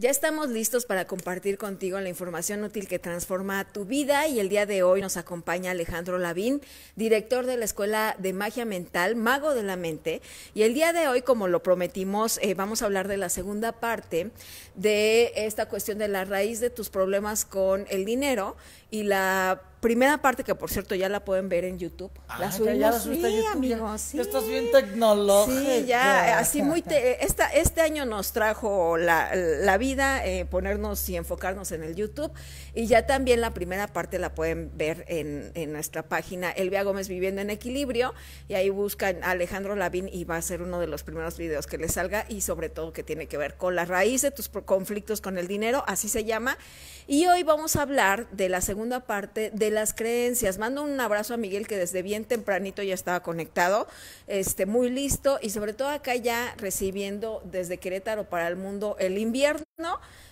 Ya estamos listos para compartir contigo la información útil que transforma tu vida y el día de hoy nos acompaña Alejandro Lavín, director de la Escuela de Magia Mental, Mago de la Mente. Y el día de hoy, como lo prometimos, eh, vamos a hablar de la segunda parte de esta cuestión de la raíz de tus problemas con el dinero y la primera parte que por cierto ya la pueden ver en YouTube. Ah, la ya sí, amigos. sí. Estás bien tecnológico. Sí, ya así muy este año nos trajo la, la vida eh, ponernos y enfocarnos en el YouTube y ya también la primera parte la pueden ver en, en nuestra página Elvia Gómez Viviendo en Equilibrio y ahí buscan a Alejandro Lavín y va a ser uno de los primeros videos que les salga y sobre todo que tiene que ver con la raíz de tus conflictos con el dinero, así se llama. Y hoy vamos a hablar de la segunda parte de las creencias. Mando un abrazo a Miguel que desde bien tempranito ya estaba conectado, este, muy listo y sobre todo acá ya recibiendo desde Querétaro para el mundo el invierno.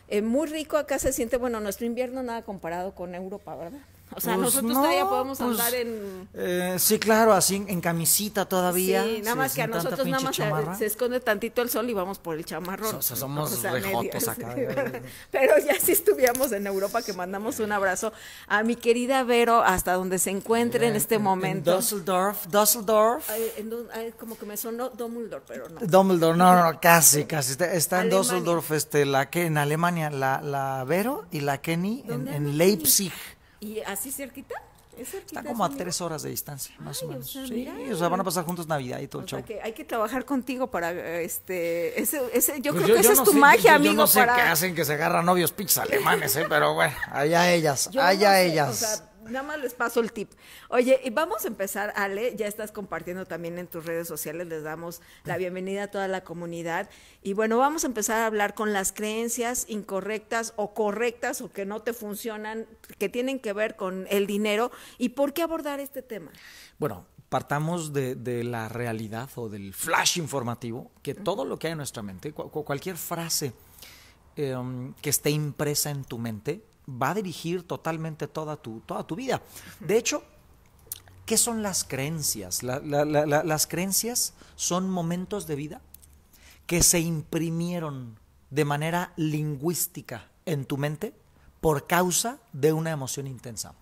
Eh, muy rico acá se siente, bueno, nuestro invierno nada comparado con Europa, ¿verdad? O sea, pues nosotros todavía podemos pues, andar en... Eh, sí, claro, así en camisita todavía. Sí, nada más que a nosotros nada más se, esconde tantito el sol y vamos por el chamarrón. O sea, somos rejotos acá. ¿eh? pero ya si estuviéramos en Europa, que mandamos un abrazo a mi querida Vero, hasta donde se encuentre en, eh, este momento. En Düsseldorf, Düsseldorf. como que me sonó Dumbledore, pero no. Dumbledore, no, no, casi, casi. Está, en Düsseldorf, este, la que en Alemania, la, la Vero y la Kenny en, Leipzig. ¿Y así cerquita? ¿Es como a tres horas de distancia, más o menos. sí, o sea, van a pasar juntos Navidad y todo el show. Que hay que trabajar contigo para este. Ese, yo pues creo que esa es tu magia, amigo. Yo no sé qué hacen que se agarran novios pizza alemanes, ¿eh? pero bueno, allá ellas, allá ellas nada más les paso el tip. Oye, y vamos a empezar, Ale, ya estás compartiendo también en tus redes sociales, les damos la bienvenida a toda la comunidad. Y bueno, vamos a empezar a hablar con las creencias incorrectas o correctas o que no te funcionan, que tienen que ver con el dinero. ¿Y por qué abordar este tema? Bueno, partamos de, la realidad o del flash informativo, que todo lo que hay en nuestra mente, cualquier frase em, que esté impresa en tu mente, va a dirigir totalmente toda tu, toda tu vida. De hecho, ¿qué son las creencias? las creencias son momentos de vida que se imprimieron de manera lingüística en tu mente por causa de una emoción intensa.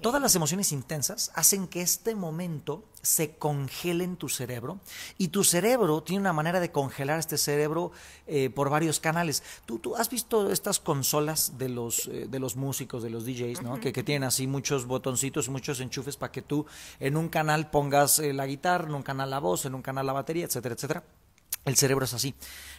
Todas las emociones intensas hacen que este momento se congele en tu cerebro y tu cerebro tiene una manera de congelar este cerebro eh, por varios canales. ¿Tú, ¿Tú, has visto estas consolas de los, eh, de los músicos, de los DJs, ¿no? que, tienen así muchos botoncitos, muchos enchufes para que tú en un canal pongas eh, la guitarra, en un canal la voz, en un canal la batería, etcétera, etcétera. El cerebro es así.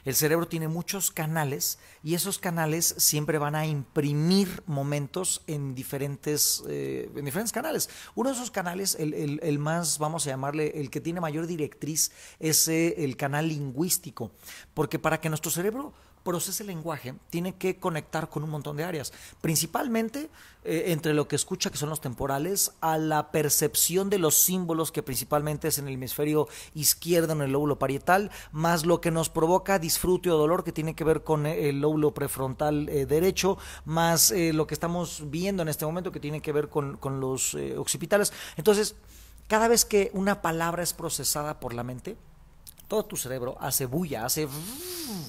El cerebro tiene muchos canales y esos canales siempre van a imprimir momentos en diferentes, eh, en diferentes canales. Uno de esos canales, el, más, vamos a llamarle, el que tiene mayor directriz, es eh, el canal lingüístico. Porque para que nuestro cerebro Procesa el lenguaje, tiene que conectar con un montón de áreas, principalmente eh, entre lo que escucha, que son los temporales, a la percepción de los símbolos, que principalmente es en el hemisferio izquierdo, en el lóbulo parietal, más lo que nos provoca disfrute o dolor, que tiene que ver con eh, el lóbulo prefrontal eh, derecho, más lo que estamos viendo en este momento, que tiene que ver con los occipitales. Entonces, cada vez que una palabra es procesada por la mente, todo tu cerebro hace bulla, hace...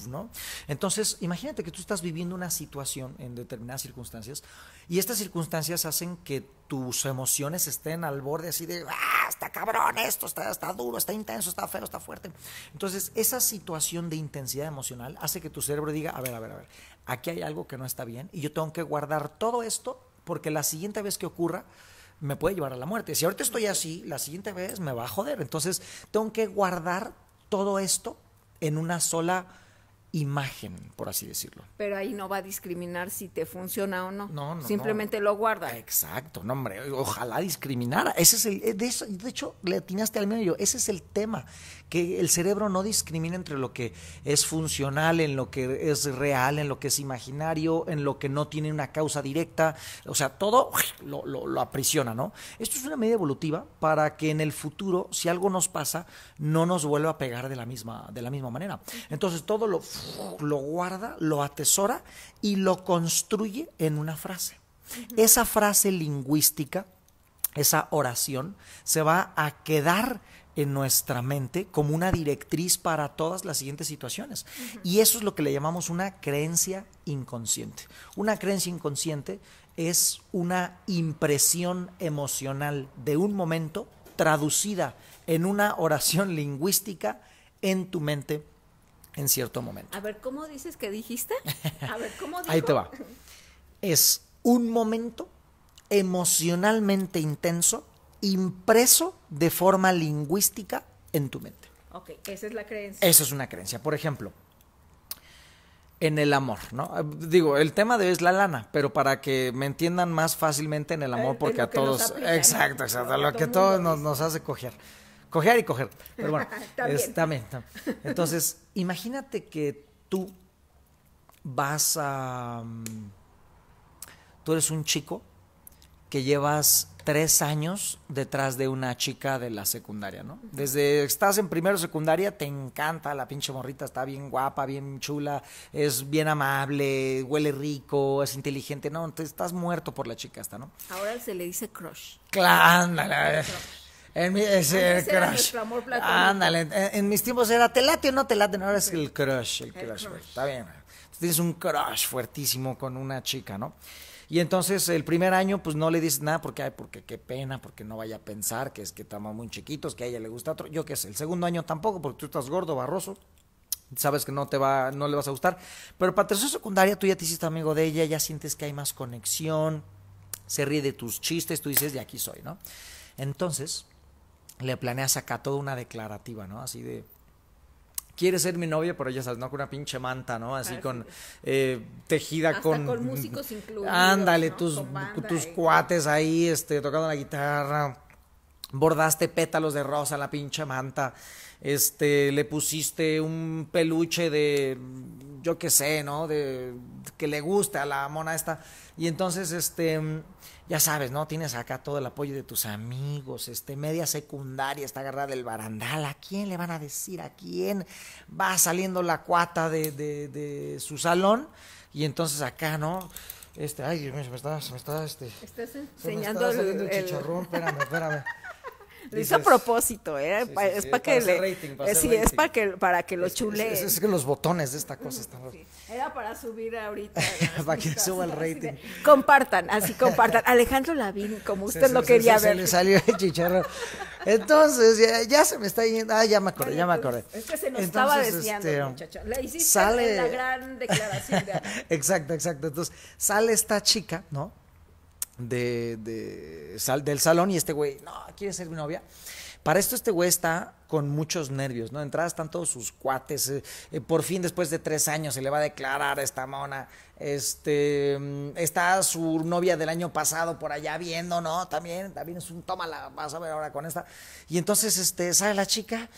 ¿no? Entonces, imagínate que tú estás viviendo una situación en determinadas circunstancias y estas circunstancias hacen que tus emociones estén al borde así de, ah, está cabrón esto, está, está duro, está intenso, está feo, está fuerte. Entonces, esa situación de intensidad emocional hace que tu cerebro diga, a ver, a ver, a ver, aquí hay algo que no está bien y yo tengo que guardar todo esto porque la siguiente vez que ocurra, me puede llevar a la muerte. Si ahorita estoy así, la siguiente vez me va a joder. Entonces, tengo que guardar todo esto en una sola imagen, por así decirlo. Pero ahí no va a discriminar si te funciona o no. No, no. Simplemente lo guarda. Exacto, no, hombre. Ojalá discriminara. Ese es el, eh, de, eso, de hecho, le atinaste al medio. Ese es el tema, que el cerebro no discrimina entre lo que es funcional, en lo que es real, en lo que es imaginario, en lo que no tiene una causa directa. O sea, todo lo, aprisiona, ¿no? Esto es una medida evolutiva para que en el futuro, si algo nos pasa, no nos vuelva a pegar de la misma, de la misma manera. Entonces, todo lo lo guarda, lo atesora y lo construye en una frase. Esa frase lingüística, esa oración, se va a quedar en nuestra mente como una directriz para todas las siguientes situaciones. Y eso es lo que le llamamos una creencia inconsciente. Una creencia inconsciente es una impresión emocional de un momento traducida en una oración lingüística en tu mente en cierto momento. A ver, ¿cómo dices que dijiste? A ver, ¿cómo Ahí te va. Es un momento emocionalmente intenso, impreso de forma lingüística en tu mente. Ok, esa es la creencia. Esa es una creencia. Por ejemplo, en el amor, ¿no? Digo, el tema de es la lana, pero para que me entiendan más fácilmente en el amor, eh, porque a todos, exacto, exacto, lo, que todos nos, nos, hace coger coger y coger. Pero bueno, también. Entonces, imagínate que tú vas a... Mm, tú eres un chico que llevas tres años detrás de una chica de la secundaria, ¿no? Desde estás en primero secundaria, te encanta la pinche morrita, está bien guapa, bien chula, es bien amable, huele rico, es inteligente, no, entonces estás muerto por la chica esta, ¿no? Ahora se le dice crush. Claro, en ah, crush. Ándale, en, mis tiempos era te late o no te late, ahora es el crush, el, crush, está bien. Tú tienes un crush fuertísimo con una chica, ¿no? Y entonces el primer año, pues no le dices nada porque, ay, porque qué pena, porque no vaya a pensar que es que estamos muy chiquitos, que a ella le gusta otro. Yo qué sé, el segundo año tampoco, porque tú estás gordo, barroso, sabes que no te va, no le vas a gustar. Pero para tercero secundaria tú ya te hiciste amigo de ella, ya sientes que hay más conexión, se ríe de tus chistes, tú dices, de aquí soy, ¿no? Entonces, le planea sacar toda una declarativa, ¿no? Así de, quiere ser mi novia, pero ella sabes, ¿no? Con una pinche manta, ¿no? Así con eh, tejida con. Con músicos incluidos. Ándale, tus, tus cuates ahí, este, tocando la guitarra. Bordaste pétalos de rosa en la pinche manta. Este, le pusiste un peluche de. yo qué sé, ¿no? De. que le guste a la mona esta. Y entonces, este ya sabes, ¿no? Tienes acá todo el apoyo de tus amigos, este, media secundaria está agarrada del barandal. ¿A quién le van a decir? ¿A quién va saliendo la cuata de, de, su salón? Y entonces acá, ¿no? Este, ay, se me está, se me está, este. Estás enseñando el, chicharrón, espérame, espérame. Lo hizo a propósito, ¿eh? es para, que le. sí, es para eh, que, para que lo es, chule. Es, que los botones de esta cosa están. Era para subir ahorita. para que suba el rating. Compartan, así compartan. Alejandro Lavín, como usted lo quería ver. Se le salió el chicharro. Entonces, ya, se me está yendo. Ah, ya me acordé, ya me acordé. Pues, es que se nos estaba desviando, este, Le La hiciste sale... la gran declaración de Exacto, exacto. Entonces, sale esta chica, ¿no? de, del salón y este güey, no, quiere ser mi novia? Para esto este güey está con muchos nervios, ¿no? entrada están todos sus cuates. Eh, eh, por fin, después de tres años, se le va a declarar a esta mona. Este mm, está su novia del año pasado por allá viendo, ¿no? También, también es un la, vas a ver ahora con esta. Y entonces este, sale la chica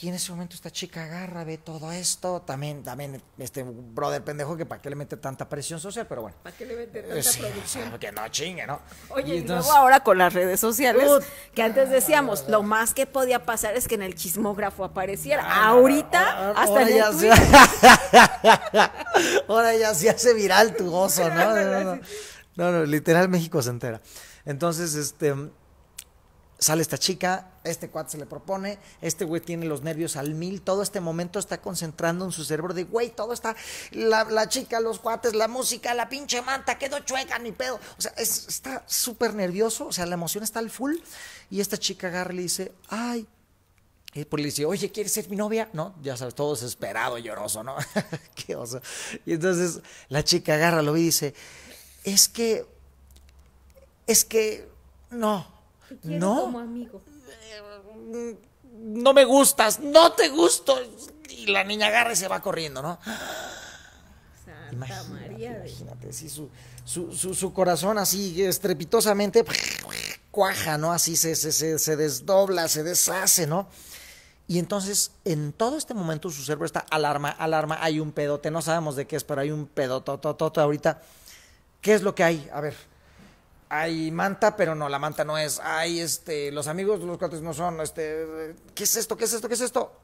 y en ese momento esta chica agarra, ve todo esto, también, también este brother pendejo que para qué le mete tanta presión social, pero bueno. ¿Para qué le mete tanta eh, producción? que no chingue, ¿no? Oye, y, luego ahora con las redes sociales, que antes decíamos, lo más que podía pasar es que en el chismógrafo apareciera. Ah, Ahorita, hasta ahora el ya se... Ahora ya se hace viral tu gozo, no, no, no literal México se entera. Entonces, este sale esta chica, este cuate se le propone, este güey tiene los nervios al mil, todo este momento está concentrando en su cerebro de, güey, todo está, la, chica, los cuates, la música, la pinche manta, quedó chueca, ni pedo. O sea, está súper nervioso, o sea, la emoción está al full. Y esta chica agarra y le dice, ay, y por le dice, oye, ¿quieres ser mi novia? No, ya sabes, todo desesperado, lloroso, ¿no? Qué oso. Y entonces la chica agarra, lo y dice, es que, es que, no, no. amigo. No me gustas, no te gusto. Y la niña agarra y se va corriendo, ¿no? Santa María. Imagínate, su, su, su, corazón así estrepitosamente cuaja, ¿no? Así se, se, desdobla, se deshace, ¿no? Y entonces, en todo este momento, su cerebro está alarma, alarma, hay un pedote, no sabemos de qué es, pero hay un todo ahorita. ¿Qué es lo que hay? A ver, hay manta, pero no, la manta no es. Hay este, los amigos, los cuates no son, este, ¿qué es esto? ¿Qué es esto? ¿Qué es esto?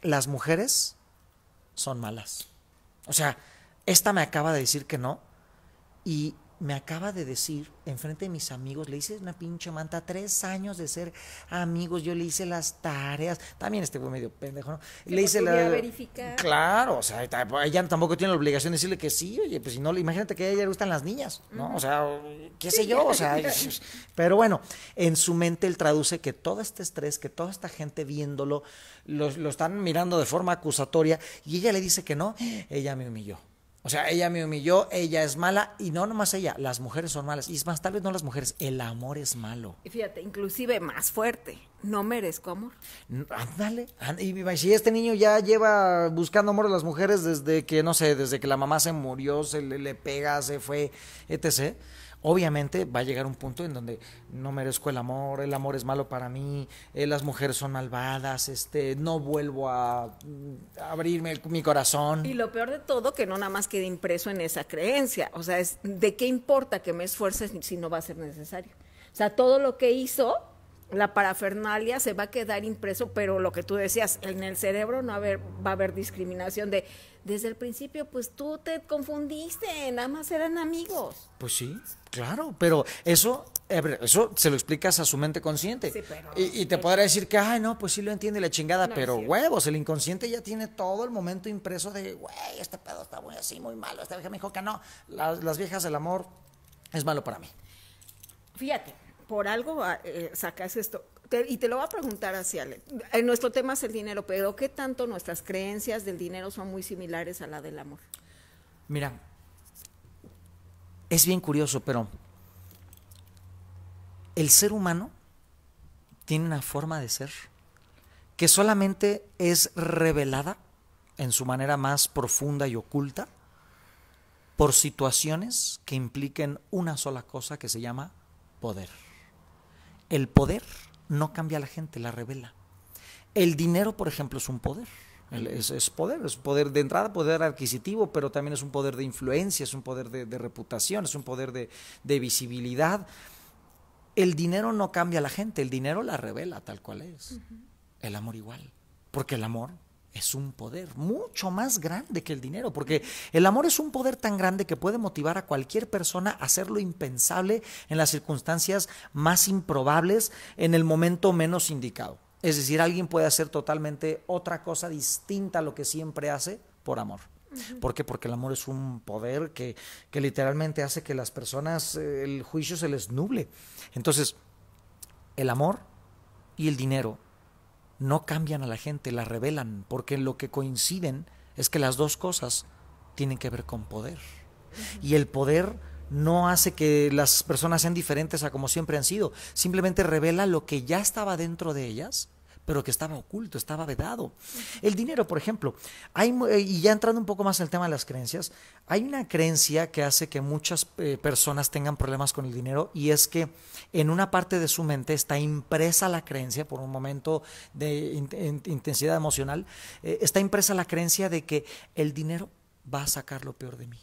Las mujeres son malas. O sea, esta me acaba de decir que no y me acaba de decir enfrente de mis amigos, le hice una pinche manta, tres años de ser amigos, yo le hice las tareas, también este fue medio pendejo, Le hice la... verificar. Claro, o sea, ella tampoco tiene la obligación de decirle que sí, oye, pues si no, imagínate que a ella le gustan las niñas, ¿no? O sea, qué sé yo, o sea, pero bueno, en su mente él traduce que todo este estrés, que toda esta gente viéndolo, lo están mirando de forma acusatoria y ella le dice que no, ella me humilló o sea, ella me humilló, ella es mala y no nomás ella, las mujeres son malas. Y es más, tal vez no las mujeres, el amor es malo. Y fíjate, inclusive más fuerte, no merezco amor. Ándale, y si este niño ya lleva buscando amor a las mujeres desde que, no sé, desde que la mamá se murió, se le, le pega, se fue, etc. Obviamente va a llegar un punto en donde no merezco el amor, el amor es malo para mí, eh, las mujeres son malvadas, este, no vuelvo a, mm, abrirme mi corazón. Y lo peor de todo, que no nada más quede impreso en esa creencia. O sea, es de qué importa que me esfuerces si no va a ser necesario. O sea, todo lo que hizo la parafernalia se va a quedar impreso, pero lo que tú decías, en el cerebro no haber, va a haber discriminación de desde el principio, pues tú te confundiste, nada más eran amigos. Pues sí, claro, pero eso, eso se lo explicas a su mente consciente. Sí, pero, y, te podrá decir que, ay, no, pues sí lo entiende la chingada, pero huevos, el inconsciente ya tiene todo el momento impreso de, güey, este pedo está muy así, muy malo, esta vieja me dijo que no, las, viejas del amor es malo para mí. Fíjate, por algo ah, eh, sacas esto y te lo voy a preguntar hacia en nuestro tema es el dinero, pero ¿qué tanto nuestras creencias del dinero son muy similares a la del amor? Mira, es bien curioso, pero el ser humano tiene una forma de ser que solamente es revelada en su manera más profunda y oculta por situaciones que impliquen una sola cosa que se llama poder. El poder no cambia a la gente, la revela. El dinero, por ejemplo, es un poder. Es, poder, es poder de entrada, poder adquisitivo, pero también es un poder de influencia, es un poder de, reputación, es un poder de, visibilidad. El dinero no cambia a la gente, el dinero la revela tal cual es. El amor igual, porque el amor es un poder mucho más grande que el dinero, porque el amor es un poder tan grande que puede motivar a cualquier persona a hacer lo impensable en las circunstancias más improbables, en el momento menos indicado. Es decir, alguien puede hacer totalmente otra cosa distinta a lo que siempre hace por amor. ¿Por qué? Porque el amor es un poder que, que literalmente hace que las personas, eh, el juicio se les nuble. Entonces, el amor y el dinero no cambian a la gente, la revelan, porque lo que coinciden es que las dos cosas tienen que ver con poder. Y el poder no hace que las personas sean diferentes a como siempre han sido, simplemente revela lo que ya estaba dentro de ellas pero que estaba oculto, estaba vedado. El dinero, por ejemplo, hay, eh, y ya entrando un poco más en el tema de las creencias, hay una creencia que hace que muchas eh, personas tengan problemas con el dinero y es que en una parte de su mente está impresa la creencia, por un momento de intensidad emocional, eh, está impresa la creencia de que el dinero va a sacar lo peor de mí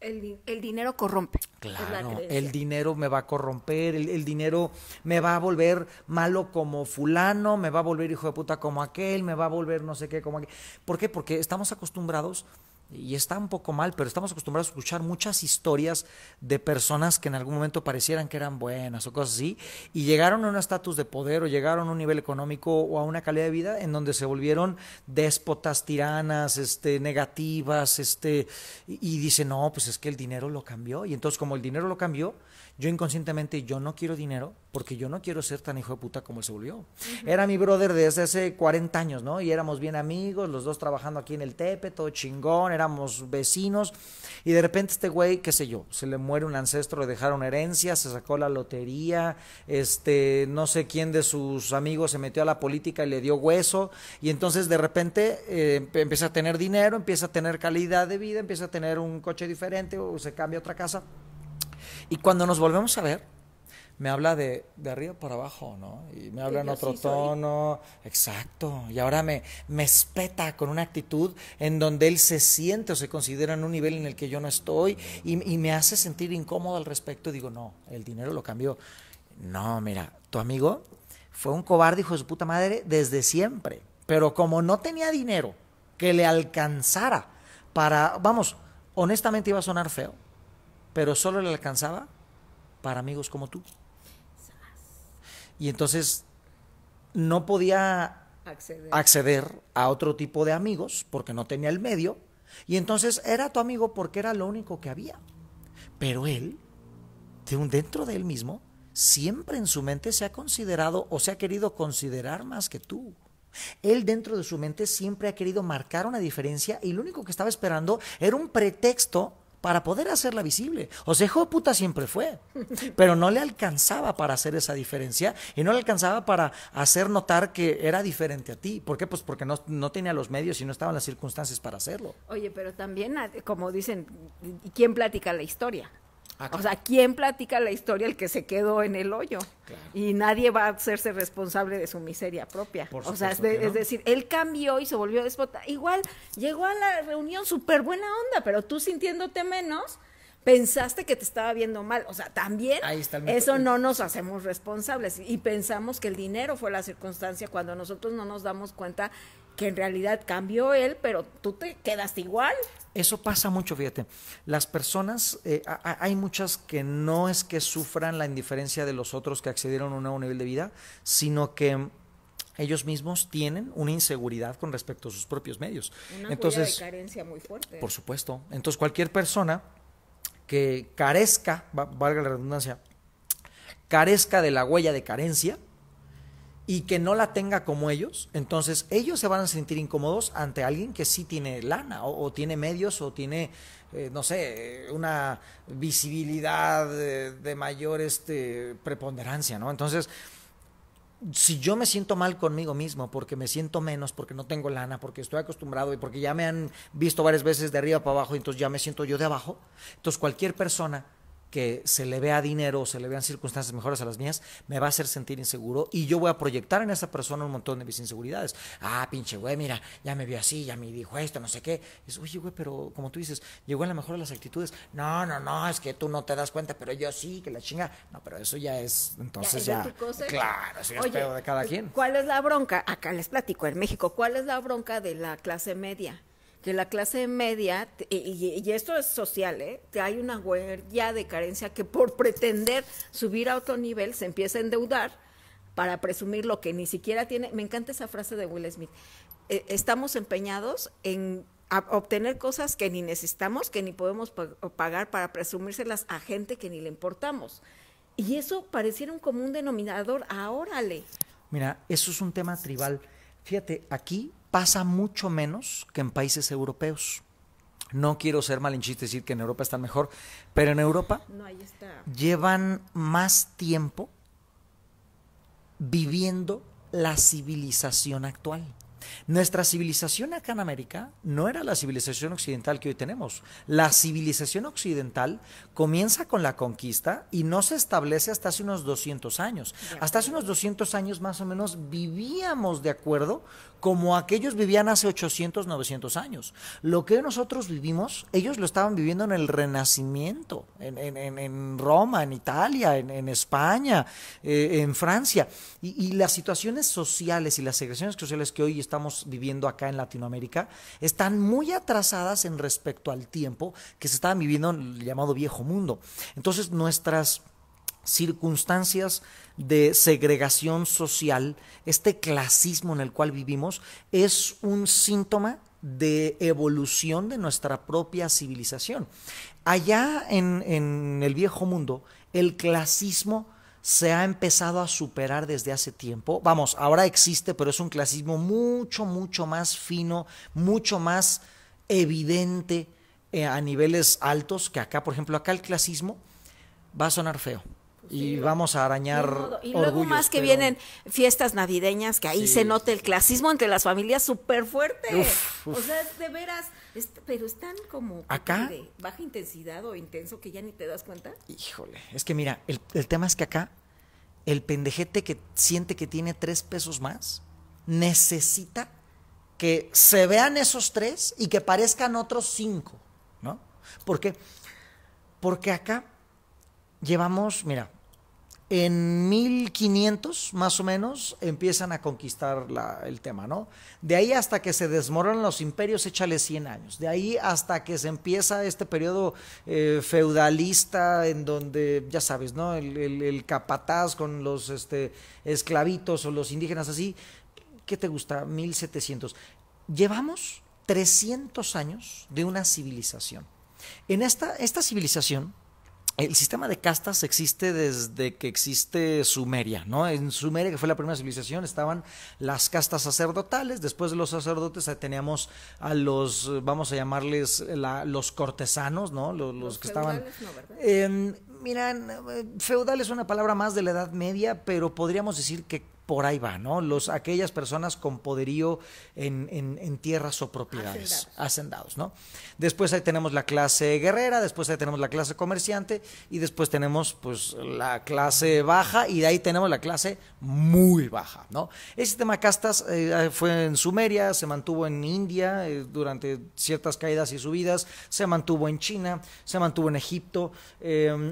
el, el, dinero corrompe. Claro, el dinero me va a corromper, el, el, dinero me va a volver malo como fulano, me va a volver hijo de puta como aquel, me va a volver no sé qué como aquel. ¿Por qué? Porque estamos acostumbrados y está un poco mal, pero estamos acostumbrados a escuchar muchas historias de personas que en algún momento parecieran que eran buenas o cosas así, y llegaron a un estatus de poder o llegaron a un nivel económico o a una calidad de vida en donde se volvieron déspotas, tiranas, este, negativas, este, y, y dicen, no, pues es que el dinero lo cambió. Y entonces como el dinero lo cambió, yo inconscientemente, yo no quiero dinero porque yo no quiero ser tan hijo de puta como él se volvió. Era mi brother desde hace 40 años, ¿no? Y éramos bien amigos, los dos trabajando aquí en el Tepe, todo chingón, éramos vecinos. Y de repente este güey, qué sé yo, se le muere un ancestro, le dejaron herencia, se sacó la lotería, este, no sé quién de sus amigos se metió a la política y le dio hueso. Y entonces de repente eh, empieza a tener dinero, empieza a tener calidad de vida, empieza a tener un coche diferente o se cambia otra casa. Y cuando nos volvemos a ver, me habla de, arriba para abajo, ¿no? Y me habla en otro tono. Exacto. Y ahora me, me espeta con una actitud en donde él se siente o se considera en un nivel en el que yo no estoy y, y me hace sentir incómodo al respecto. Digo, no, el dinero lo cambió. No, mira, tu amigo fue un cobarde, hijo de su puta madre, desde siempre. Pero como no tenía dinero que le alcanzara para, vamos, honestamente iba a sonar feo, pero solo le alcanzaba para amigos como tú. Y entonces no podía acceder. a otro tipo de amigos porque no tenía el medio. Y entonces era tu amigo porque era lo único que había. Pero él, dentro de él mismo, siempre en su mente se ha considerado o se ha querido considerar más que tú. Él dentro de su mente siempre ha querido marcar una diferencia y lo único que estaba esperando era un pretexto para poder hacerla visible. O sea, hijo puta siempre fue, pero no le alcanzaba para hacer esa diferencia y no le alcanzaba para hacer notar que era diferente a ti. ¿Por qué? Pues porque no, no tenía los medios y no estaban las circunstancias para hacerlo. Oye, pero también, como dicen, ¿quién platica la historia? O sea, ¿quién platica la historia? El que se quedó en el hoyo. Y nadie va a hacerse responsable de su miseria propia. o sea, es, decir, él cambió y se volvió despota. Igual llegó a la reunión súper buena onda, pero tú sintiéndote menos, pensaste que te estaba viendo mal. O sea, también eso no nos hacemos responsables y pensamos que el dinero fue la circunstancia cuando nosotros no nos damos cuenta que en realidad cambió él, pero tú te quedaste igual. Eso pasa mucho, fíjate. Las personas, eh, hay muchas que no es que sufran la indiferencia de los otros que accedieron a un nuevo nivel de vida, sino que ellos mismos tienen una inseguridad con respecto a sus propios medios. Una Entonces, de carencia muy fuerte. Por supuesto. Entonces, cualquier persona que carezca, valga la redundancia, carezca de la huella de carencia, y que no la tenga como ellos, entonces ellos se van a sentir incómodos ante alguien que sí tiene lana o, tiene medios o tiene, eh, no sé, una visibilidad de, mayor este, preponderancia, ¿no? Entonces, si yo me siento mal conmigo mismo porque me siento menos, porque no tengo lana, porque estoy acostumbrado y porque ya me han visto varias veces de arriba para abajo, entonces ya me siento yo de abajo, entonces cualquier persona que se le vea dinero, se le vean circunstancias mejores a las mías, me va a hacer sentir inseguro y yo voy a proyectar en esa persona un montón de mis inseguridades. Ah, pinche güey, mira, ya me vio así, ya me dijo esto, no sé qué. Es, oye, güey, pero como tú dices, llegó a la mejor de las actitudes. No, no, no, es que tú no te das cuenta, pero yo sí, que la chinga. No, pero eso ya es, entonces ya. claro, eso es de cada quien. ¿Cuál es la bronca? Acá les platico, en México, ¿cuál es la bronca de la clase media? que la clase media, y, esto es social, ¿eh? hay una huella de carencia que por pretender subir a otro nivel se empieza a endeudar para presumir lo que ni siquiera tiene. Me encanta esa frase de Will Smith. E, estamos empeñados en obtener cosas que ni necesitamos, que ni podemos pagar para presumírselas a gente que ni le importamos. Y eso pareciera un común denominador. Ahora, Mira, eso es un tema tribal. Fíjate, aquí pasa mucho menos que en países europeos. No quiero ser malinchista y decir que en Europa están mejor, pero en Europa llevan más tiempo viviendo la civilización actual. Nuestra civilización acá en América no era la civilización occidental que hoy tenemos. La civilización occidental comienza con la conquista y no se establece hasta hace unos 200 años. Hasta hace unos 200 años más o menos vivíamos de acuerdo como aquellos vivían hace 800, 900 años. Lo que nosotros vivimos, ellos lo estaban viviendo en el Renacimiento, en, Roma, en Italia, en, España, eh, en Francia. Y, las situaciones sociales y las segregaciones sociales que hoy estamos viviendo acá en Latinoamérica están muy atrasadas en respecto al tiempo que se estaban viviendo en el llamado viejo mundo. Entonces nuestras circunstancias de segregación social, este clasismo en el cual vivimos, es un síntoma de evolución de nuestra propia civilización. Allá en, en el viejo mundo, el clasismo se ha empezado a superar desde hace tiempo. Vamos, ahora existe, pero es un clasismo mucho, mucho más fino, mucho más evidente eh, a niveles altos que acá. Por ejemplo, acá el clasismo va a sonar feo. Y vamos a arañar. Y, luego más que vienen fiestas navideñas, que ahí se nota el clasismo entre las familias súper fuerte. O sea, de veras, es, pero están como... ¿Acá? baja intensidad o intenso que ya ni te das cuenta. Híjole, es que mira, el tema es que acá el pendejete que siente que tiene tres pesos más necesita que se vean esos tres y que parezcan otros cinco, ¿no? ¿Por qué? Porque acá llevamos, mira, en 1500 más o menos empiezan a conquistar el tema, ¿no? De ahí hasta que se desmoronan los imperios, échale 100 años. De ahí hasta que se empieza este periodo eh, feudalista en donde, ya sabes, ¿no? El, capataz con los este, esclavitos o los indígenas así. ¿Qué te gusta? 1700. Llevamos 300 años de una civilización. En esta, esta civilización el sistema de castas existe desde que existe Sumeria, ¿no? En Sumeria, que fue la primera civilización, estaban las castas sacerdotales, después de los sacerdotes teníamos a los, vamos a llamarles los cortesanos, ¿no? Los, que estaban... No, miran, eh, feudal es una palabra más de la Edad Media, pero podríamos decir que por ahí va, ¿no? Los, aquellas personas con poderío en, tierras o propiedades, hacendados. ¿no? Después ahí tenemos la clase guerrera, después ahí tenemos la clase comerciante y después tenemos pues la clase baja y de ahí tenemos la clase muy baja, ¿no? Ese sistema de castas eh, eh, fue en Sumeria, se mantuvo en India eh, durante ciertas caídas y subidas, se mantuvo en China, se mantuvo en Egipto,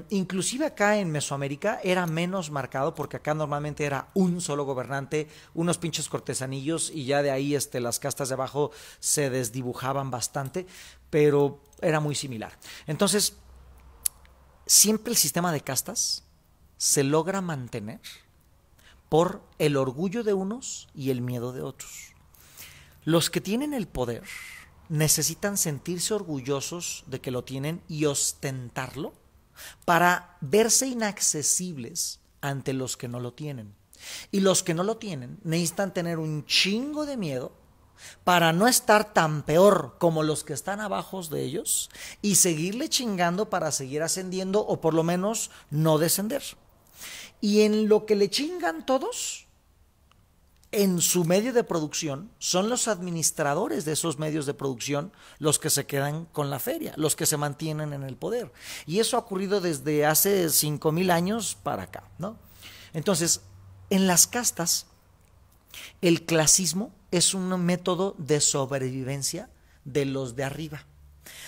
inclusive acá en Mesoamérica era menos marcado porque acá normalmente era un solo gobernante, unos pinches cortesanillos y ya de ahí este, las castas de abajo se desdibujaban bastante, pero era muy similar. Entonces, siempre el sistema de castas se logra mantener por el orgullo de unos y el miedo de otros. Los que tienen el poder necesitan sentirse orgullosos de que lo tienen y ostentarlo para verse inaccesibles ante los que no lo tienen. Y los que no lo tienen necesitan tener un chingo de miedo para no estar tan peor como los que están abajo de ellos y seguirle chingando para seguir ascendiendo o por lo menos no descender. Y en lo que le chingan todos, en su medio de producción, son los administradores de esos medios de producción los que se quedan con la feria, los que se mantienen en el poder. Y eso ha ocurrido desde hace 5.000 años para acá, ¿no? Entonces, en las castas, el clasismo es un método de sobrevivencia de los de arriba.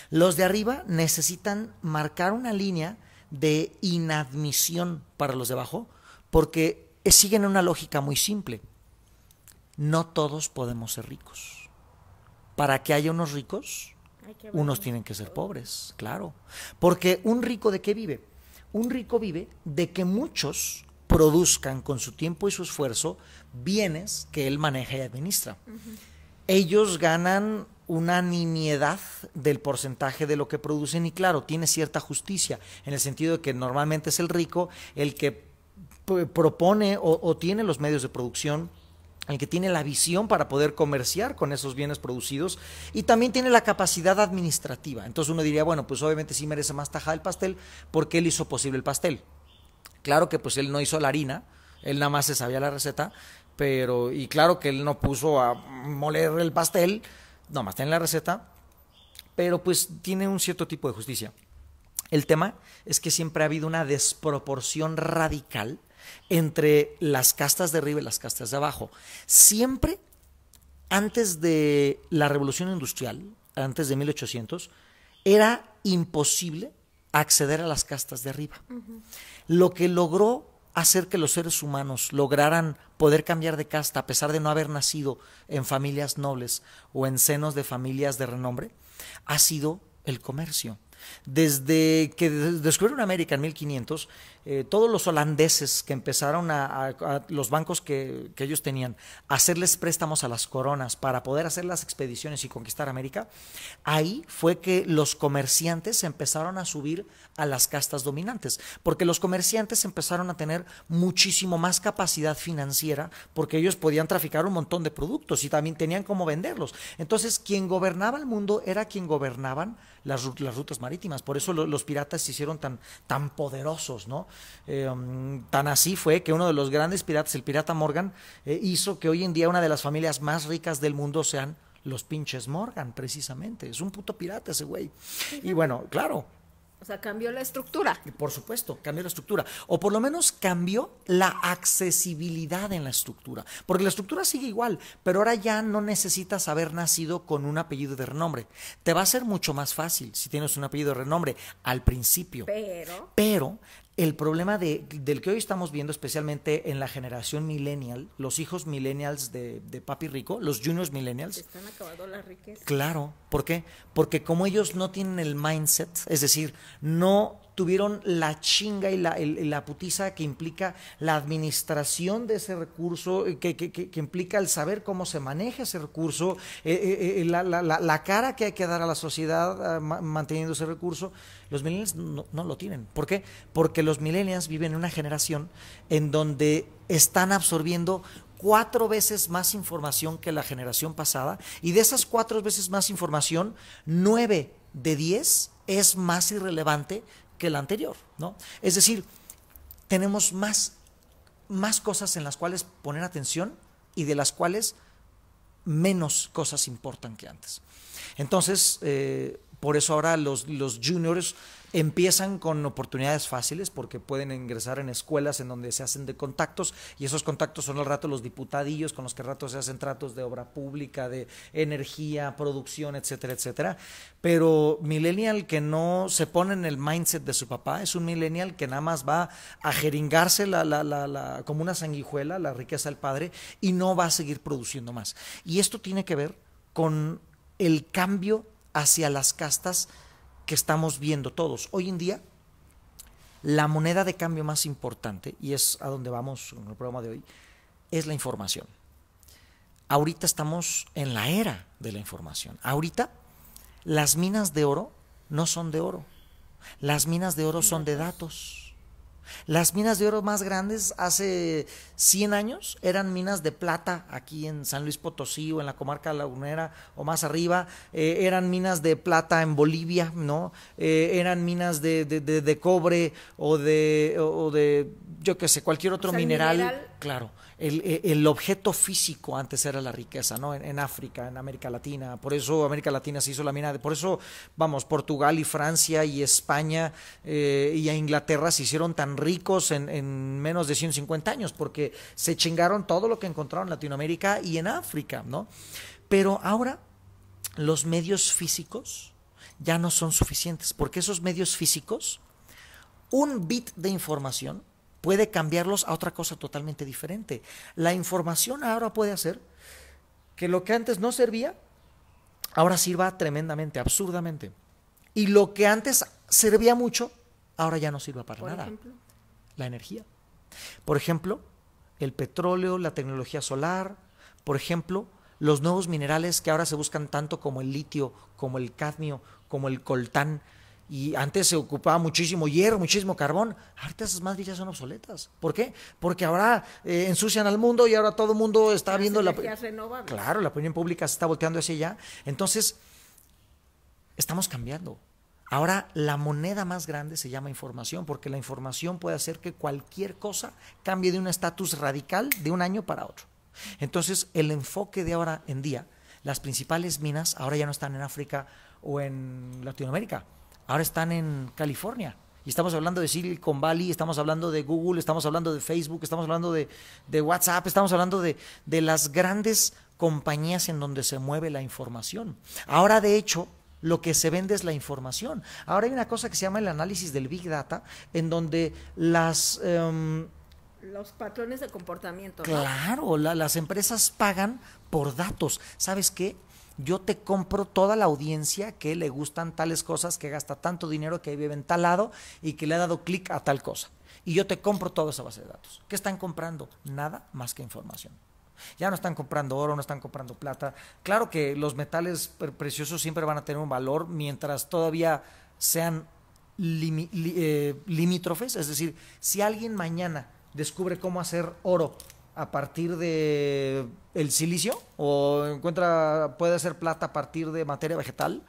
Los de arriba necesitan marcar una línea de inadmisión para los de abajo porque siguen una lógica muy simple. No todos podemos ser ricos. Para que haya unos ricos, unos tienen que ser pobres, claro. Porque un rico de qué vive? Un rico vive de que muchos produzcan con su tiempo y su esfuerzo bienes que él maneja y administra. Ellos ganan una nimiedad del porcentaje de lo que producen y claro, tiene cierta justicia, en el sentido de que normalmente es el rico el que propone o, o tiene los medios de producción, el que tiene la visión para poder comerciar con esos bienes producidos y también tiene la capacidad administrativa. Entonces uno diría, bueno, pues obviamente sí merece más tajada el pastel porque él hizo posible el pastel. Claro que pues él no hizo la harina, él nada más se sabía la receta, pero y claro que él no puso a moler el pastel, nada más tiene la receta, pero pues tiene un cierto tipo de justicia. El tema es que siempre ha habido una desproporción radical entre las castas de arriba y las castas de abajo. Siempre antes de la revolución industrial, antes de 1800, era imposible acceder a las castas de arriba lo que logró hacer que los seres humanos lograran poder cambiar de casta a pesar de no haber nacido en familias nobles o en senos de familias de renombre, ha sido el comercio. Desde que descubrieron América en 1500, eh, todos los holandeses que empezaron a, los bancos que, ellos tenían, hacerles préstamos a las coronas para poder hacer las expediciones y conquistar América, ahí fue que los comerciantes empezaron a subir a las castas dominantes, porque los comerciantes empezaron a tener muchísimo más capacidad financiera, porque ellos podían traficar un montón de productos y también tenían cómo venderlos. Entonces, quien gobernaba el mundo era quien gobernaban las, rutas marítimas, por eso los piratas se hicieron tan, tan poderosos, ¿no? Em, tan así fue que uno de los grandes piratas, el pirata Morgan, eh, hizo que hoy en día una de las familias más ricas del mundo sean los pinches Morgan, precisamente. Es un puto pirata ese güey. Y bueno, claro, o sea, cambió la estructura. Por supuesto, cambió la estructura. O por lo menos cambió la accesibilidad en la estructura. Porque la estructura sigue igual, pero ahora ya no necesitas haber nacido con un apellido de renombre. Te va a ser mucho más fácil si tienes un apellido de renombre al principio. Pero. Pero el problema del que hoy estamos viendo, especialmente en la generación millennial, los hijos millennials de, de papi rico, los juniors millennials. Están acabando la riqueza. Claro, ¿por qué? Porque como ellos no tienen el mindset, es decir, no tuvieron la chinga y la, putiza que implica la administración de ese recurso, eh, que, implica el saber cómo se maneja ese recurso, eh, eh, la, cara que hay que dar a la sociedad ah, manteniendo ese recurso. Los millennials no, no lo tienen. ¿Por qué? Porque los millennials viven en una generación en donde están absorbiendo cuatro veces más información que la generación pasada y de esas cuatro veces más información, nueve de diez es más irrelevante que la anterior, ¿no? Es decir, tenemos más, más cosas en las cuales poner atención y de las cuales menos cosas importan que antes. Entonces, eh, por eso ahora los juniors empiezan con oportunidades fáciles porque pueden ingresar en escuelas en donde se hacen de contactos y esos contactos son al rato los diputadillos con los que al rato se hacen tratos de obra pública, de energía, producción, etcétera, etcétera. Pero millennial que no se pone en el mindset de su papá es un millennial que nada más va a jeringarse como una sanguijuela la riqueza del padre y no va a seguir produciendo más. Y esto tiene que ver con el cambio hacia las castas que estamos viendo todos. Hoy en día, la moneda de cambio más importante, y es a donde vamos en el programa de hoy, es la información. Ahorita estamos en la era de la información. Ahorita las minas de oro no son de oro. Las minas de oro son de datos. Las minas de oro más grandes hace 100 años eran minas de plata aquí en San Luis Potosí o en la comarca lagunera o más arriba. Eh, eran minas de plata en Bolivia, ¿no? Eh, eran minas de, de, cobre o de, o de, yo qué sé, cualquier otro mineral. Claro eh, el, objeto físico antes era la riqueza, ¿no? En, África, en América Latina. Por eso América Latina se hizo la mina de. Por eso, vamos, Portugal y Francia y España eh, y Inglaterra se hicieron tan ricos en, en, menos de 150 años, porque se chingaron todo lo que encontraron en Latinoamérica y en África, ¿no? Pero ahora, los medios físicos ya no son suficientes, porque esos medios físicos, un bit de información, puede cambiarlos a otra cosa totalmente diferente. La información ahora puede hacer que lo que antes no servía, ahora sirva tremendamente, absurdamente. Y lo que antes servía mucho, ahora ya no sirva para Por nada. Ejemplo. La energía. Por ejemplo, el petróleo, la tecnología solar. Por ejemplo, los nuevos minerales que ahora se buscan tanto como el litio, como el cadmio, como el coltán y antes se ocupaba muchísimo hierro, muchísimo carbón. Ahorita esas madres son obsoletas. ¿Por qué? Porque ahora eh, ensucian al mundo y ahora todo el mundo está viendo la. Renovables. Claro, la opinión pública se está volteando hacia allá. Entonces, estamos cambiando. Ahora la moneda más grande se llama información, porque la información puede hacer que cualquier cosa cambie de un estatus radical de un año para otro. Entonces, el enfoque de ahora en día, las principales minas ahora ya no están en África o en Latinoamérica, ahora están en California. Y estamos hablando de Silicon Valley, estamos hablando de Google, estamos hablando de Facebook, estamos hablando de, WhatsApp, estamos hablando de, las grandes compañías en donde se mueve la información. Ahora, de hecho, lo que se vende es la información. Ahora hay una cosa que se llama el análisis del Big Data, en donde las... Em, los patrones de comportamiento. Claro, las empresas pagan por datos. ¿Sabes qué? yo te compro toda la audiencia que le gustan tales cosas, que gasta tanto dinero, que vive en tal lado y que le ha dado clic a tal cosa. Y yo te compro toda esa base de datos. ¿Qué están comprando? Nada más que información. Ya no están comprando oro, no están comprando plata. Claro que los metales preciosos siempre van a tener un valor mientras todavía sean eh, limítrofes. Es decir, si alguien mañana descubre cómo hacer oro a partir de el silicio o encuentra puede hacer plata a partir de materia vegetal,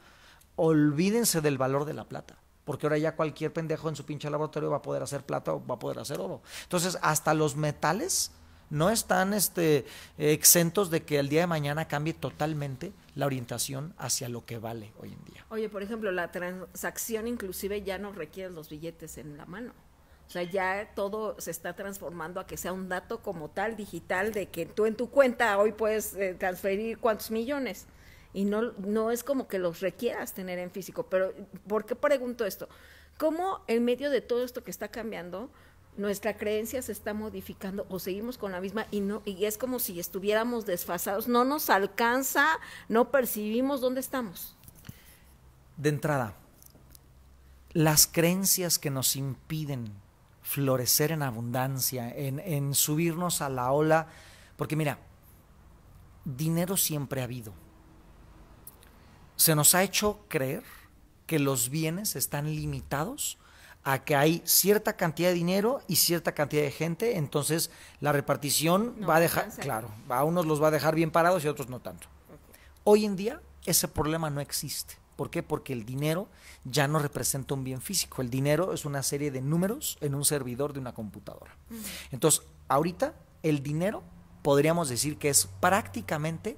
olvídense del valor de la plata. Porque ahora ya cualquier pendejo en su pinche laboratorio va a poder hacer plata o va a poder hacer oro. Entonces, hasta los metales no están este, exentos de que el día de mañana cambie totalmente la orientación hacia lo que vale hoy en día. Oye, por ejemplo, la transacción inclusive ya no requiere los billetes en la mano. O sea, ya todo se está transformando a que sea un dato como tal digital de que tú en tu cuenta hoy puedes eh, transferir cuántos millones. Y no, no es como que los requieras tener en físico. Pero, ¿por qué pregunto esto? ¿Cómo en medio de todo esto que está cambiando, nuestra creencia se está modificando o seguimos con la misma y no y es como si estuviéramos desfasados, no nos alcanza, no percibimos dónde estamos. De entrada, las creencias que nos impiden florecer en abundancia, en, subirnos a la ola, porque mira, dinero siempre ha habido. Se nos ha hecho creer que los bienes están limitados a que hay cierta cantidad de dinero y cierta cantidad de gente, entonces la repartición va a dejar, claro, a unos los va a dejar bien parados y a otros no tanto. Hoy en día ese problema no existe. ¿Por qué? Porque el dinero ya no representa un bien físico. El dinero es una serie de números en un servidor de una computadora. Entonces, ahorita el dinero podríamos decir que es prácticamente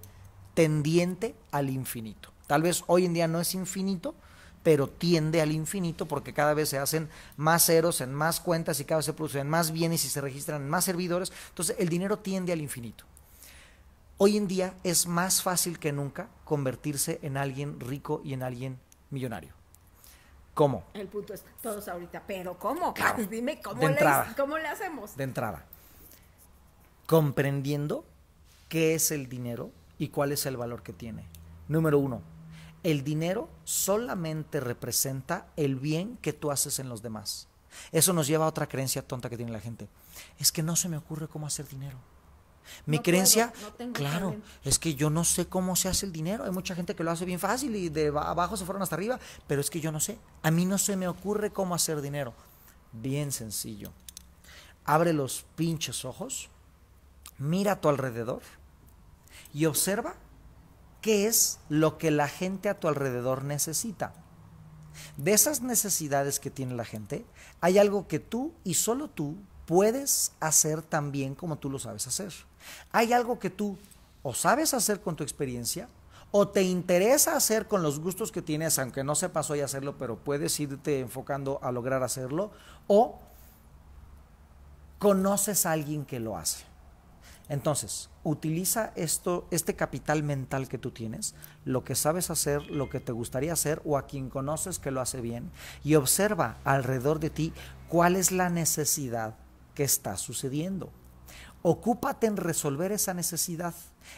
tendiente al infinito. Tal vez hoy en día no es infinito, pero tiende al infinito porque cada vez se hacen más ceros en más cuentas y cada vez se producen más bienes y se registran más servidores. Entonces el dinero tiende al infinito. Hoy en día es más fácil que nunca convertirse en alguien rico y en alguien millonario. ¿Cómo? El punto es todos ahorita, pero ¿cómo? Dime cómo le, cómo le hacemos. De entrada, comprendiendo qué es el dinero y cuál es el valor que tiene. Número uno, el dinero solamente representa el bien que tú haces en los demás. Eso nos lleva a otra creencia tonta que tiene la gente. Es que no se me ocurre cómo hacer dinero. Mi creencia, claro, es que yo no sé cómo se hace el dinero. Hay mucha gente que lo hace bien fácil y de abajo se fueron hasta arriba, pero es que yo no sé. A mí no se me ocurre cómo hacer dinero. Bien sencillo. Abre los pinches ojos, mira a tu alrededor y observa qué es lo que la gente a tu alrededor necesita. De esas necesidades que tiene la gente, hay algo que tú y solo tú puedes hacer tan bien como tú lo sabes hacer. Hay algo que tú o sabes hacer con tu experiencia o te interesa hacer con los gustos que tienes, aunque no sepas hoy hacerlo, pero puedes irte enfocando a lograr hacerlo, o conoces a alguien que lo hace. Entonces, utiliza esto, este capital mental que tú tienes, lo que sabes hacer, lo que te gustaría hacer o a quien conoces que lo hace bien y observa alrededor de ti cuál es la necesidad que está sucediendo. Ocúpate en resolver esa necesidad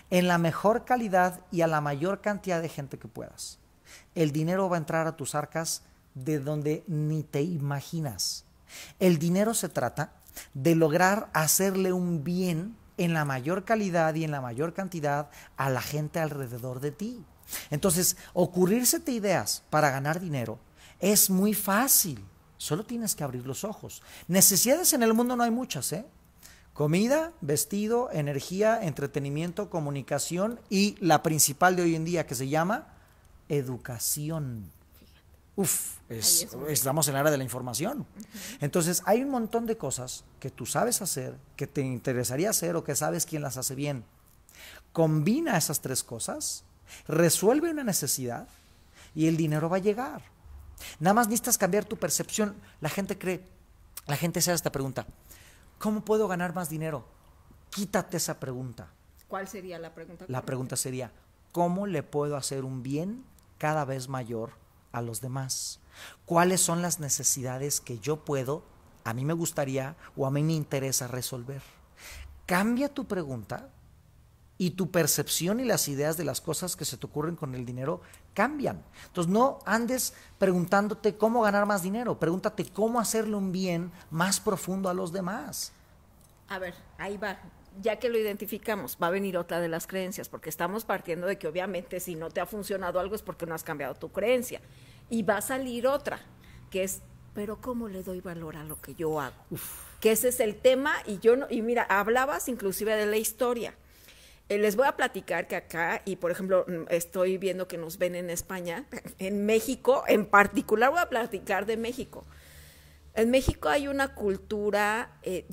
en la mejor calidad y a la mayor cantidad de gente que puedas. El dinero va a entrar a tus arcas de donde ni te imaginas. El dinero se trata de lograr hacerle un bien en la mayor calidad y en la mayor cantidad a la gente alrededor de ti. Entonces, ocurrírsete ideas para ganar dinero es muy fácil. Solo tienes que abrir los ojos. Necesidades en el mundo no hay muchas, ¿eh? Comida, vestido, energía, entretenimiento, comunicación y la principal de hoy en día que se llama educación. Uf, estamos en la era de la información. Entonces, hay un montón de cosas que tú sabes hacer, que te interesaría hacer o que sabes quién las hace bien. Combina esas tres cosas, resuelve una necesidad y el dinero va a llegar. Nada más necesitas cambiar tu percepción. La gente cree, la gente se hace esta pregunta. ¿cómo puedo ganar más dinero? Quítate esa pregunta. ¿Cuál sería la pregunta? La pregunta sería, ¿cómo le puedo hacer un bien cada vez mayor a los demás? ¿Cuáles son las necesidades que yo puedo, a mí me gustaría o a mí me interesa resolver? Cambia tu pregunta y tu percepción y las ideas de las cosas que se te ocurren con el dinero cambian. Entonces no andes preguntándote cómo ganar más dinero, pregúntate cómo hacerle un bien más profundo a los demás. A ver, ahí va. Ya que lo identificamos, va a venir otra de las creencias, porque estamos partiendo de que obviamente si no te ha funcionado algo es porque no has cambiado tu creencia. Y va a salir otra, que es, pero ¿cómo le doy valor a lo que yo hago? Que ese es el tema y yo no, y mira, hablabas inclusive de la historia eh, les voy a platicar que acá, y por ejemplo, mm, estoy viendo que nos ven en España, en México, en particular voy a platicar de México. En México hay una cultura eh,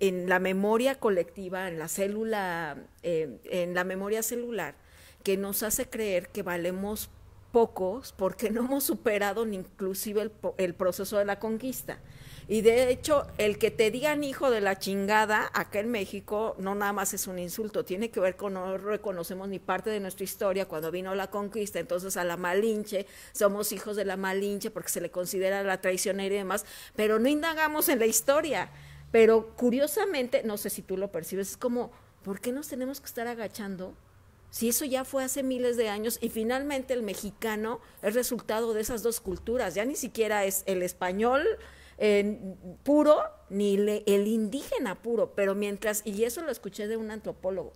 en, la memoria colectiva, en la célula, eh, en la memoria celular, que nos hace creer que valemos pocos porque no hemos superado ni inclusive el proceso de la conquista. Y de hecho, el que te digan hijo de la chingada acá en México no nada más es un insulto, tiene que ver con no reconocemos ni parte de nuestra historia cuando vino la conquista, entonces a la Malinche somos hijos de la Malinche porque se le considera la traicionera y demás, pero no indagamos en la historia. Pero curiosamente, no sé si tú lo percibes, es como, ¿por qué nos tenemos que estar agachando si eso ya fue hace miles de años y finalmente el mexicano es resultado de esas dos culturas, ya ni siquiera es el español puro ni el indígena puro, pero mientras, y eso lo escuché de un antropólogo,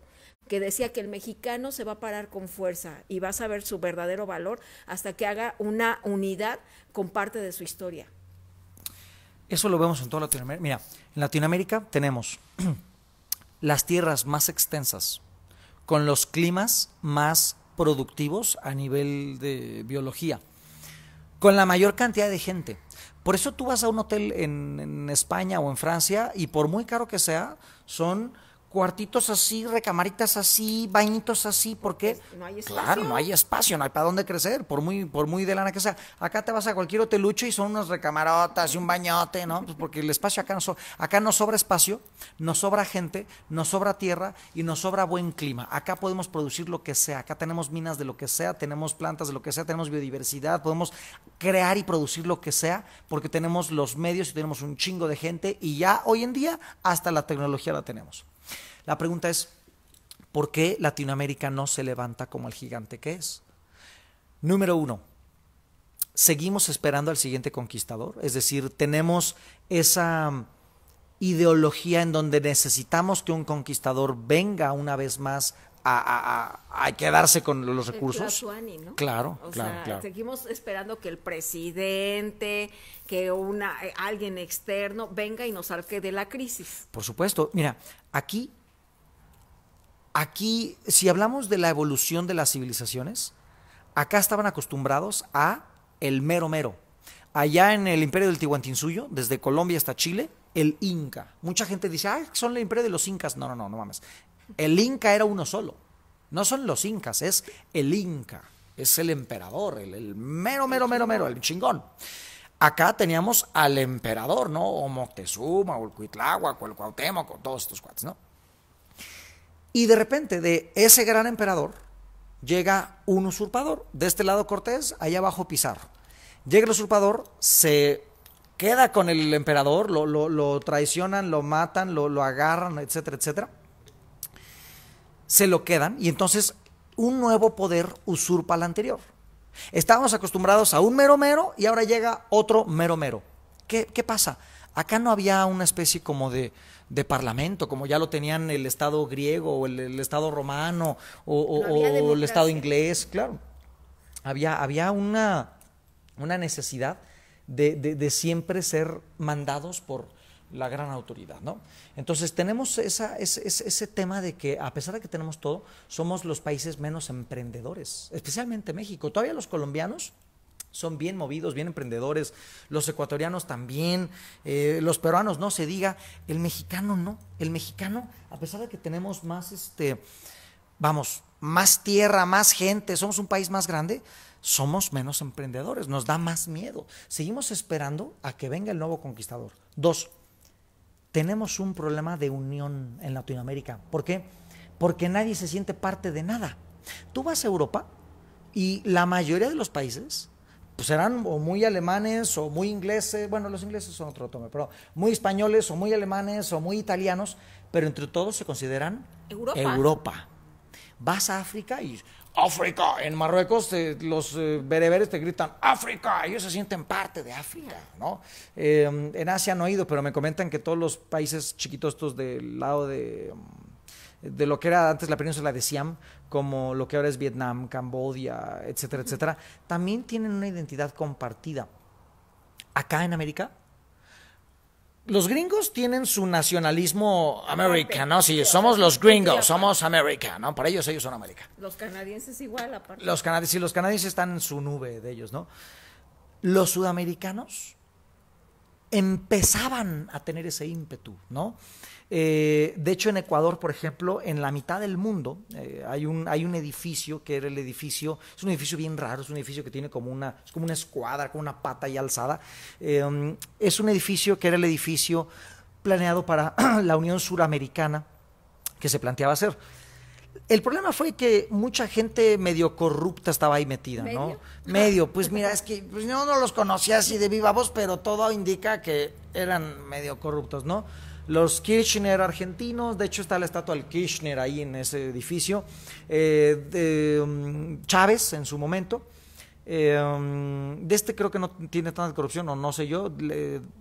que decía que el mexicano se va a parar con fuerza y va a saber su verdadero valor hasta que haga una unidad con parte de su historia. Eso lo vemos en toda Latinoamérica. Mira, en Latinoamérica tenemos las tierras más extensas, con los climas más productivos a nivel de biología, con la mayor cantidad de gente por eso tú vas a un hotel en, España o en Francia y por muy caro que sea, son cuartitos así, recamaritas así, bañitos así, porque no hay espacio. claro, no hay espacio, no hay para dónde crecer, por muy por muy de lana que sea. Acá te vas a cualquier hotelucho y son unas recamarotas y un bañote, ¿no? Pues porque el espacio acá no acá nos sobra espacio, nos sobra gente, nos sobra tierra y nos sobra buen clima. Acá podemos producir lo que sea, acá tenemos minas de lo que sea, tenemos plantas de lo que sea, tenemos biodiversidad, podemos crear y producir lo que sea porque tenemos los medios y tenemos un chingo de gente y ya hoy en día hasta la tecnología la tenemos. La pregunta es, ¿por qué Latinoamérica no se levanta como el gigante que es? Número uno, seguimos esperando al siguiente conquistador, es decir, tenemos esa mm, ideología en donde necesitamos que un conquistador venga una vez más a, quedarse con los recursos. Claro, Seguimos esperando que el presidente, que una eh, alguien externo venga y nos arque de la crisis. Por supuesto. Mira, aquí Aquí, si hablamos de la evolución de las civilizaciones, acá estaban acostumbrados a el mero mero. Allá en el imperio del Tihuantinsuyo, desde Colombia hasta Chile, el Inca. Mucha gente dice, ah, son el imperio de los Incas. No, no, no, no mames. El Inca era uno solo. No son los Incas, es el Inca. Es el emperador, el, mero, mero, mero, mero, el chingón. Acá teníamos al emperador, ¿no? O Moctezuma, o el Cuitláhuac, o el Cuauhtémoc, todos estos cuates, ¿no? Y de repente de ese gran emperador llega un usurpador. De este lado Cortés, allá abajo Pizarro. Llega el usurpador, se queda con el emperador, lo, traicionan, lo matan, lo, lo agarran, etcétera, etcétera. Se lo quedan y entonces un nuevo poder usurpa al anterior. Estábamos acostumbrados a un mero mero y ahora llega otro mero mero. ¿Qué, ¿Qué, pasa? Acá no había una especie como de de parlamento, como ya lo tenían el Estado griego o el, Estado romano o, el Estado inglés, claro. Había, había una, una necesidad de, siempre ser mandados por la gran autoridad, ¿no? Entonces tenemos ese, tema de que a pesar de que tenemos todo, somos los países menos emprendedores, especialmente México. Todavía los colombianos, son bien movidos, bien emprendedores, los ecuatorianos también, eh, los peruanos no se diga, el mexicano no, el mexicano, a pesar de que tenemos más, este, vamos, más tierra, más gente, somos un país más grande, somos menos emprendedores, nos da más miedo, seguimos esperando a que venga el nuevo conquistador. Dos, tenemos un problema de unión en Latinoamérica, ¿por qué? Porque nadie se siente parte de nada. Tú vas a Europa y la mayoría de los países pues eran o muy alemanes o muy ingleses, bueno, los ingleses son otro tome, pero muy españoles o muy alemanes o muy italianos, pero entre todos se consideran Europa. Vas a África y África, en Marruecos los eh, bereberes te gritan África, ellos se sienten parte de África, ¿no? Eh, en Asia no he ido, pero me comentan que todos los países chiquitos estos del lado de mm, de lo que era antes la península de Siam, como lo que ahora es Vietnam, Camboya, etcétera, etcétera, también tienen una identidad compartida. Acá en América, los gringos tienen su nacionalismo americano, ¿no? Sí, somos los gringos, somos América, ¿no? Para ellos, ellos son América. Los canadienses igual, aparte. Los canadienses, sí, los canadienses están en su nube de ellos, ¿no? Los sudamericanos empezaban a tener ese ímpetu, ¿no? Eh, de hecho, en Ecuador, por ejemplo, en la mitad del mundo eh, hay, un, edificio que era el edificio, es un edificio bien raro, es un edificio que tiene como una, es como una escuadra, con una pata y alzada. Eh, es un edificio que era el edificio planeado para la Unión Suramericana que se planteaba hacer. El problema fue que mucha gente medio corrupta estaba ahí metida, ¿no? ¿Medio? pues mira, es que pues no los conocía así de viva voz, pero todo indica que eran medio corruptos, ¿no? los Kirchner argentinos, de hecho está la estatua del Kirchner ahí en ese edificio, eh, um, Chávez en su momento. Eh, um, de este creo que no tiene tanta corrupción, o no sé yo,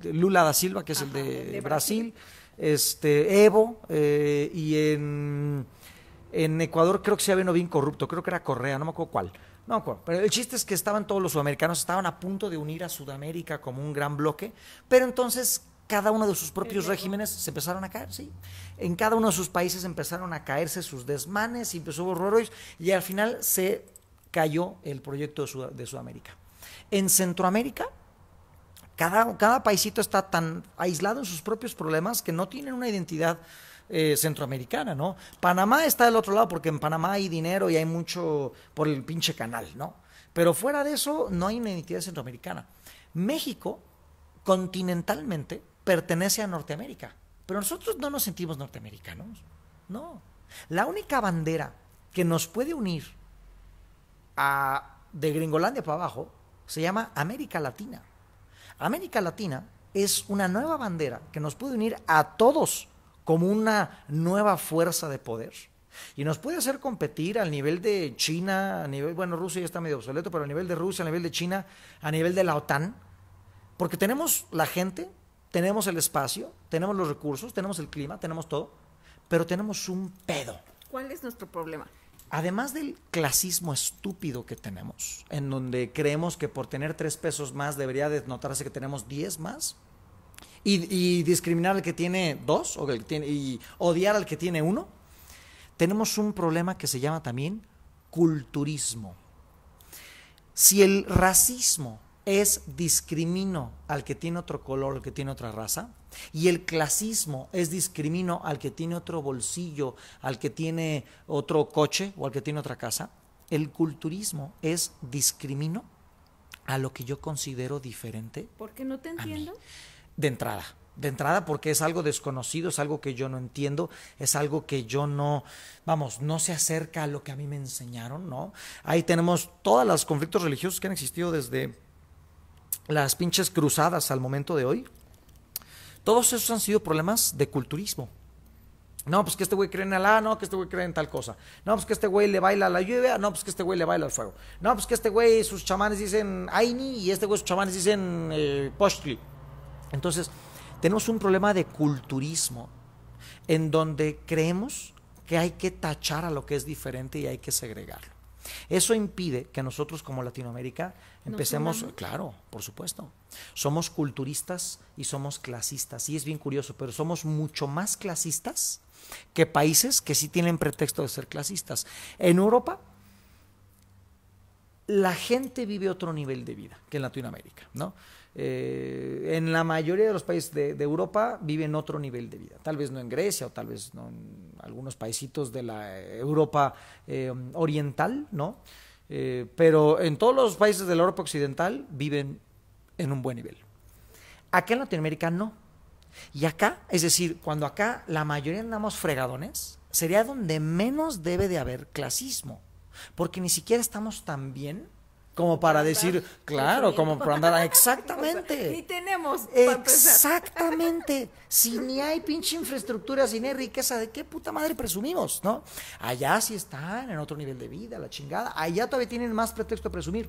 Lula da Silva, que es el, de Brasil, este Evo, eh, y en, Ecuador creo que se había uno bien corrupto, creo que era Correa, no me acuerdo cuál. No pero el chiste es que estaban todos los sudamericanos, estaban a punto de unir a Sudamérica como un gran bloque, pero entonces cada uno de sus propios regímenes se empezaron a caer, sí. En cada uno de sus países empezaron a caerse sus desmanes y empezó pues horrores y al final se cayó el proyecto de, Sudamérica. En Centroamérica, cada, cada paisito está tan aislado en sus propios problemas que no tienen una identidad eh, centroamericana, ¿no? Panamá está del otro lado porque en Panamá hay dinero y hay mucho por el pinche canal, ¿no? Pero fuera de eso no hay una identidad centroamericana. México, continentalmente, pertenece a Norteamérica. Pero nosotros no nos sentimos norteamericanos. No. La única bandera que nos puede unir de Gringolandia para abajo se llama América Latina. América Latina es una nueva bandera que nos puede unir a todos como una nueva fuerza de poder. Y nos puede hacer competir al nivel de China, a nivel, bueno, Rusia ya está medio obsoleto, pero a nivel de Rusia, a nivel de China, a nivel de la OTAN, porque tenemos la gente tenemos el espacio, tenemos los recursos, tenemos el clima, tenemos todo, pero tenemos un pedo. ¿Cuál es nuestro problema? Además del clasismo estúpido que tenemos, en donde creemos que por tener tres pesos más debería notarse que tenemos diez más, y, discriminar al que tiene dos o tiene, y odiar al que tiene uno, tenemos un problema que se llama también culturismo. Si el racismo es discrimino al que tiene otro color, al que tiene otra raza. Y el clasismo es discrimino al que tiene otro bolsillo, al que tiene otro coche o al que tiene otra casa. El culturismo es discrimino a lo que yo considero diferente. Porque no te entiendo. De entrada. De entrada porque es algo desconocido, es algo que yo no entiendo, es algo que yo no, vamos, no se acerca a lo que a mí me enseñaron, ¿no? Ahí tenemos todos los conflictos religiosos que han existido desde las pinches cruzadas al momento de hoy, todos esos han sido problemas de culturismo. No, pues que este güey cree en Alá, no, que este güey cree en tal cosa. No, pues que este güey le baila la lluvia, no, pues que este güey le baila al fuego. No, pues que este güey, sus chamanes dicen Aini y este güey, sus chamanes dicen eh, Entonces, tenemos un problema de culturismo en donde creemos que hay que tachar a lo que es diferente y hay que segregarlo. Eso impide que nosotros como Latinoamérica empecemos, claro, por supuesto, somos culturistas y somos clasistas, y es bien curioso, pero somos mucho más clasistas que países que sí tienen pretexto de ser clasistas. En Europa, la gente vive otro nivel de vida que en Latinoamérica, ¿no? Eh, en la mayoría de los países de, Europa viven otro nivel de vida. Tal vez no en Grecia o tal vez no en algunos paisitos de la Europa eh, oriental, ¿no? Eh, pero en todos los países de la Europa occidental viven en un buen nivel. Acá en Latinoamérica no. Y acá, es decir, cuando acá la mayoría andamos fregadones, sería donde menos debe de haber clasismo. Porque ni siquiera estamos tan bien como para decir, claro, como para andar, ah, exactamente. Ni tenemos. Exactamente. Si ni hay pinche infraestructura, si ni hay riqueza, ¿de qué puta madre presumimos, no? Allá sí están en otro nivel de vida, la chingada. Allá todavía tienen más pretexto a presumir.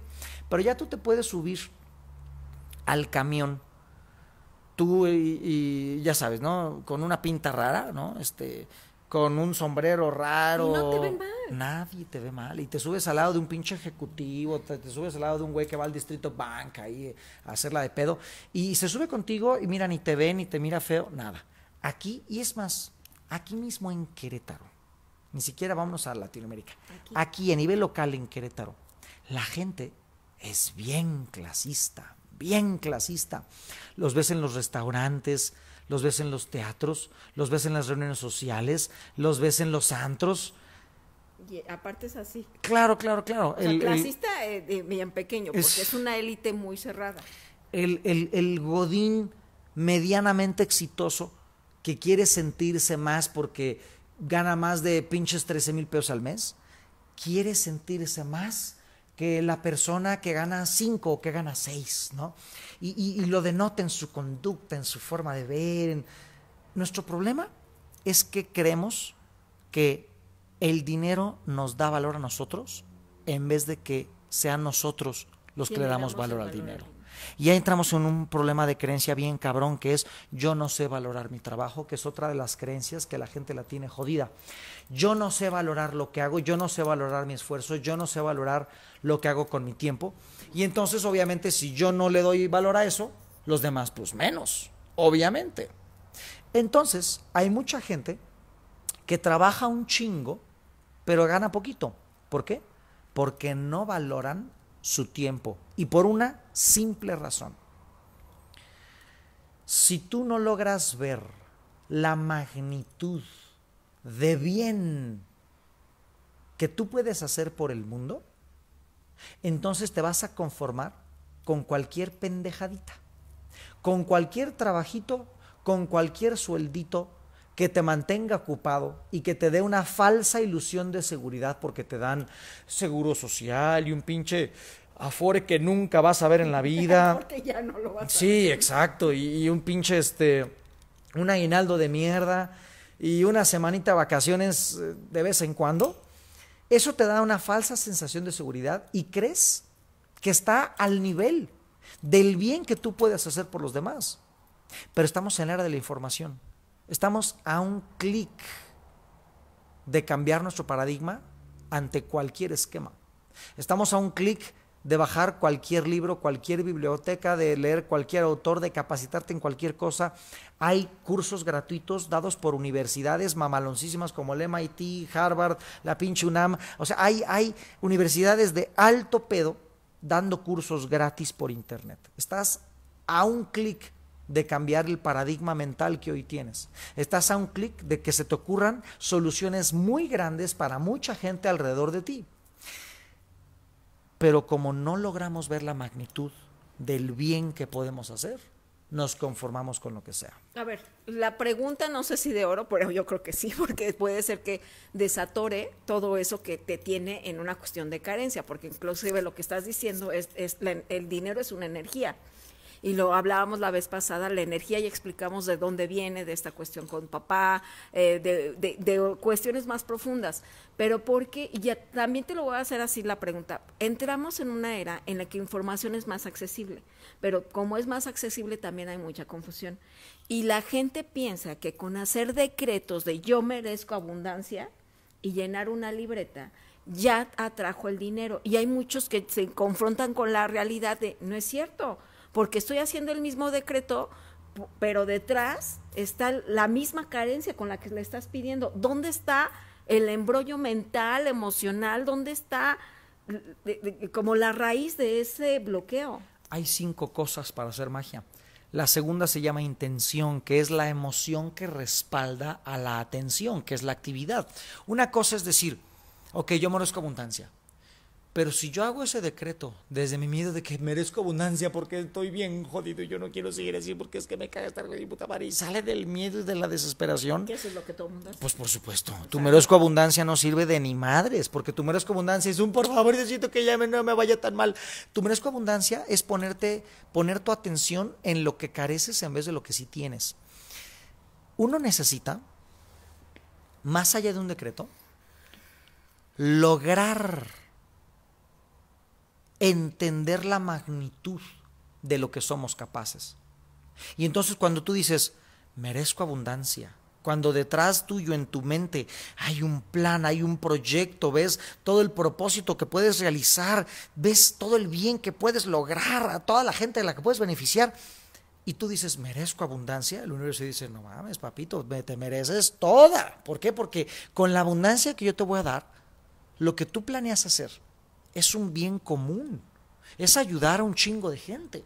Pero ya tú te puedes subir al camión, tú y, y ya sabes, ¿no? Con una pinta rara, ¿no? Este con un sombrero raro. te mal. Nadie te ve mal. Y te subes al lado de un pinche ejecutivo, te, subes al lado de un güey que va al distrito banca ahí a hacerla de pedo. Y se sube contigo y mira, ni te ve, ni te mira feo, nada. Aquí, y es más, aquí mismo en Querétaro, ni siquiera vámonos a Latinoamérica, aquí, aquí a nivel local en Querétaro, la gente es bien clasista, bien clasista. Los ves en los restaurantes, los ves en los teatros, los ves en las reuniones sociales, los ves en los antros. Y eh, aparte es así. Claro, claro, claro. el, clasista bien eh, pequeño, porque es, una élite muy cerrada. El, el godín medianamente exitoso que quiere sentirse más porque gana más de pinches 13 mil pesos al mes, quiere sentirse más que la persona que gana cinco o que gana seis, ¿no? Y, lo denota en su conducta, en su forma de ver. En... Nuestro problema es que creemos que el dinero nos da valor a nosotros en vez de que sean nosotros los que le damos valor al dinero. Y ahí entramos en un problema de creencia bien cabrón que es yo no sé valorar mi trabajo, que es otra de las creencias que la gente la tiene jodida. Yo no sé valorar lo que hago, yo no sé valorar mi esfuerzo, yo no sé valorar lo que hago con mi tiempo. Y entonces obviamente si yo no le doy valor a eso, los demás pues menos, obviamente. Entonces hay mucha gente que trabaja un chingo, pero gana poquito. ¿Por qué? Porque no valoran su tiempo, y por una simple razón. Si tú no logras ver la magnitud de bien que tú puedes hacer por el mundo, entonces te vas a conformar con cualquier pendejadita, con cualquier trabajito, con cualquier sueldito que te mantenga ocupado y que te dé una falsa ilusión de seguridad porque te dan seguro social y un pinche Afore que nunca vas a ver en la vida. Porque ya no lo vas a sí, exacto. Y, un pinche, este, un aguinaldo de mierda y una semanita vacaciones eh, de vez en cuando. Eso te da una falsa sensación de seguridad y crees que está al nivel del bien que tú puedes hacer por los demás. Pero estamos en la era de la información. Estamos a un clic de cambiar nuestro paradigma ante cualquier esquema. Estamos a un clic de bajar cualquier libro, cualquier biblioteca, de leer cualquier autor, de capacitarte en cualquier cosa. Hay cursos gratuitos dados por universidades mamaloncísimas como el MIT, Harvard, la pinche UNAM. O sea, hay, hay universidades de alto pedo dando cursos gratis por internet. Estás a un clic de cambiar el paradigma mental que hoy tienes. Estás a un clic de que se te ocurran soluciones muy grandes para mucha gente alrededor de ti. Pero como no logramos ver la magnitud del bien que podemos hacer, nos conformamos con lo que sea. A ver, la pregunta no sé si de oro, pero yo creo que sí, porque puede ser que desatore todo eso que te tiene en una cuestión de carencia, porque inclusive lo que estás diciendo es, es el dinero es una energía y lo hablábamos la vez pasada, la energía y explicamos de dónde viene, de esta cuestión con papá, eh, de, cuestiones más profundas. Pero porque, y ya también te lo voy a hacer así la pregunta, entramos en una era en la que información es más accesible, pero como es más accesible también hay mucha confusión. Y la gente piensa que con hacer decretos de yo merezco abundancia y llenar una libreta, ya atrajo el dinero. Y hay muchos que se confrontan con la realidad de, no es cierto, porque estoy haciendo el mismo decreto, pero detrás está la misma carencia con la que le estás pidiendo. ¿Dónde está el embrollo mental, emocional? ¿Dónde está como la raíz de ese bloqueo? Hay cinco cosas para hacer magia. La segunda se llama intención, que es la emoción que respalda a la atención, que es la actividad. Una cosa es decir, ok, yo merezco abundancia. Pero si yo hago ese decreto desde mi miedo de que merezco abundancia porque estoy bien jodido y yo no quiero seguir así porque es que me cae estar con mi puta madre y sale del miedo y de la desesperación. ¿Qué es lo que tú abundas? Pues por supuesto. Tu merezco abundancia no sirve de ni madres porque tu merezco abundancia es un por favor necesito que ya no me vaya tan mal. Tu merezco abundancia es ponerte, poner tu atención en lo que careces en vez de lo que sí tienes. Uno necesita, más allá de un decreto, lograr entender la magnitud de lo que somos capaces. Y entonces cuando tú dices, merezco abundancia, cuando detrás tuyo en tu mente hay un plan, hay un proyecto, ves todo el propósito que puedes realizar, ves todo el bien que puedes lograr, a toda la gente de la que puedes beneficiar, y tú dices, merezco abundancia, el universo dice, no mames, papito, te mereces toda. ¿Por qué? Porque con la abundancia que yo te voy a dar, lo que tú planeas hacer, es un bien común, es ayudar a un chingo de gente.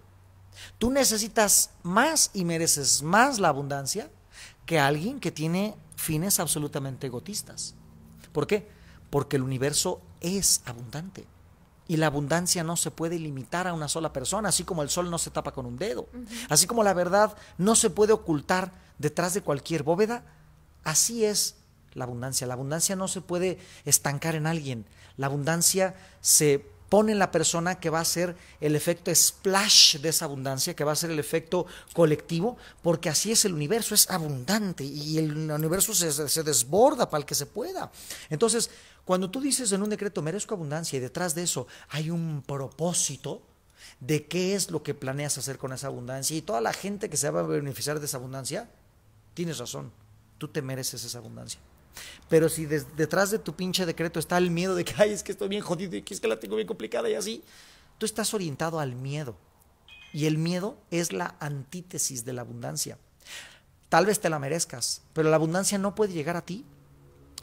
Tú necesitas más y mereces más la abundancia que alguien que tiene fines absolutamente egotistas. ¿Por qué? Porque el universo es abundante. Y la abundancia no se puede limitar a una sola persona, así como el sol no se tapa con un dedo, así como la verdad no se puede ocultar detrás de cualquier bóveda, así es la abundancia. La abundancia no se puede estancar en alguien, la abundancia se pone en la persona que va a ser el efecto splash de esa abundancia, que va a ser el efecto colectivo, porque así es el universo, es abundante y el universo se, desborda para el que se pueda. Entonces, cuando tú dices en un decreto, merezco abundancia y detrás de eso hay un propósito, de qué es lo que planeas hacer con esa abundancia y toda la gente que se va a beneficiar de esa abundancia, tienes razón, tú te mereces esa abundancia. Pero si detrás de tu pinche decreto está el miedo de que, ay, es que estoy bien jodido y que es que la tengo bien complicada y así, tú estás orientado al miedo. Y el miedo es la antítesis de la abundancia. Tal vez te la merezcas, pero la abundancia no puede llegar a ti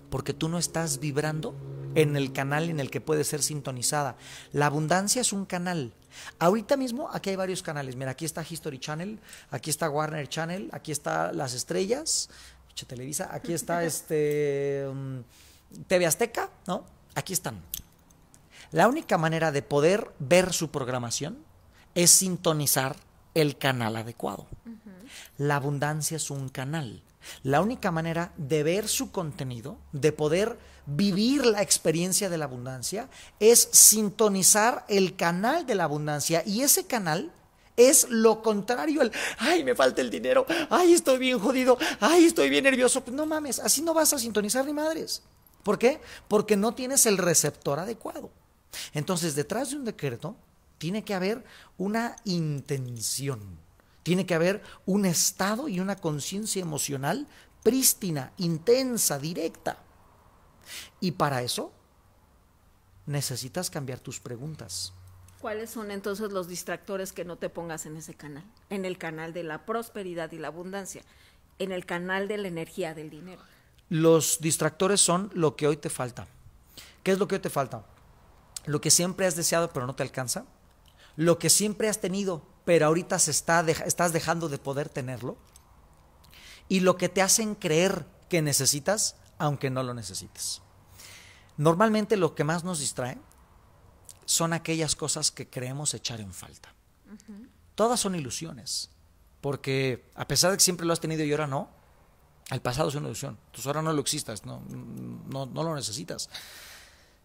porque tú no estás vibrando en el canal en el que puede ser sintonizada. La abundancia es un canal. Ahorita mismo aquí hay varios canales. Mira, aquí está History Channel, aquí está Warner Channel, aquí está Las Estrellas, Televisa, aquí está este mm, TV Azteca, ¿no? Aquí están. La única manera de poder ver su programación es sintonizar el canal adecuado. La abundancia es un canal. La única manera de ver su contenido, de poder vivir la experiencia de la abundancia, es sintonizar el canal de la abundancia. Y ese canal es lo contrario el ay, me falta el dinero, ay, estoy bien jodido, ay, estoy bien nervioso. No mames, así no vas a sintonizar ni madres. ¿Por qué? Porque no tienes el receptor adecuado. Entonces, detrás de un decreto tiene que haber una intención, tiene que haber un estado y una conciencia emocional prístina, intensa, directa. Y para eso necesitas cambiar tus preguntas. ¿Cuáles son entonces los distractores que no te pongas en ese canal? En el canal de la prosperidad y la abundancia, en el canal de la energía, del dinero. Los distractores son lo que hoy te falta. ¿Qué es lo que hoy te falta? Lo que siempre has deseado pero no te alcanza. Lo que siempre has tenido pero ahorita se está estás dejando de poder tenerlo. Y lo que te hacen creer que necesitas aunque no lo necesites. Normalmente lo que más nos distrae son aquellas cosas que creemos echar en falta. Todas son ilusiones, porque a pesar de que siempre lo has tenido y ahora no, el pasado es una ilusión. Entonces ahora no lo existas, no, no, lo necesitas.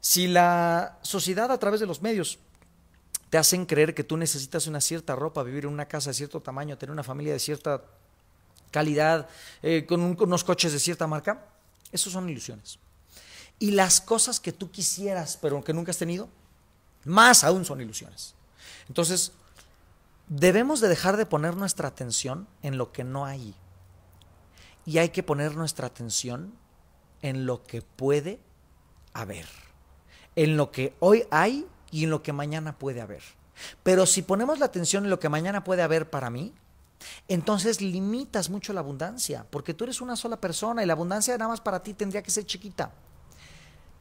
Si la sociedad a través de los medios te hacen creer que tú necesitas una cierta ropa, vivir en una casa de cierto tamaño, tener una familia de cierta calidad, eh, con, con unos coches de cierta marca, eso son ilusiones. Y las cosas que tú quisieras, pero que nunca has tenido, más aún son ilusiones. Entonces, debemos de dejar de poner nuestra atención en lo que no hay. Y hay que poner nuestra atención en lo que puede haber. En lo que hoy hay y en lo que mañana puede haber. Pero si ponemos la atención en lo que mañana puede haber para mí, entonces limitas mucho la abundancia, porque tú eres una sola persona y la abundancia nada más para ti tendría que ser chiquita.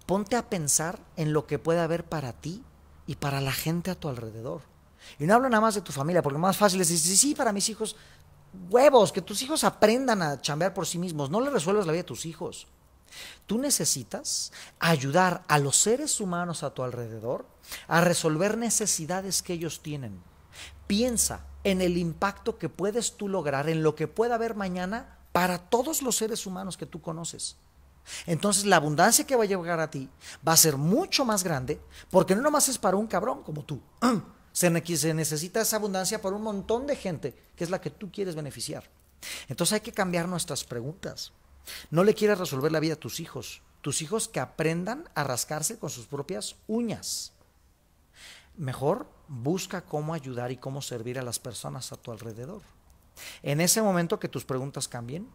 Ponte a pensar en lo que puede haber para ti y para la gente a tu alrededor. Y no hablo nada más de tu familia, porque más fácil es decir, sí, para mis hijos, huevos, que tus hijos aprendan a chambear por sí mismos, no le resuelvas la vida a tus hijos. Tú necesitas ayudar a los seres humanos a tu alrededor a resolver necesidades que ellos tienen. Piensa en el impacto que puedes tú lograr, en lo que pueda haber mañana para todos los seres humanos que tú conoces. Entonces la abundancia que va a llegar a ti va a ser mucho más grande porque no nomás es para un cabrón como tú. Se, necesita esa abundancia para un montón de gente que es la que tú quieres beneficiar. Entonces hay que cambiar nuestras preguntas. No le quieres resolver la vida a tus hijos. Tus hijos que aprendan a rascarse con sus propias uñas. Mejor busca cómo ayudar y cómo servir a las personas a tu alrededor. En ese momento que tus preguntas cambien,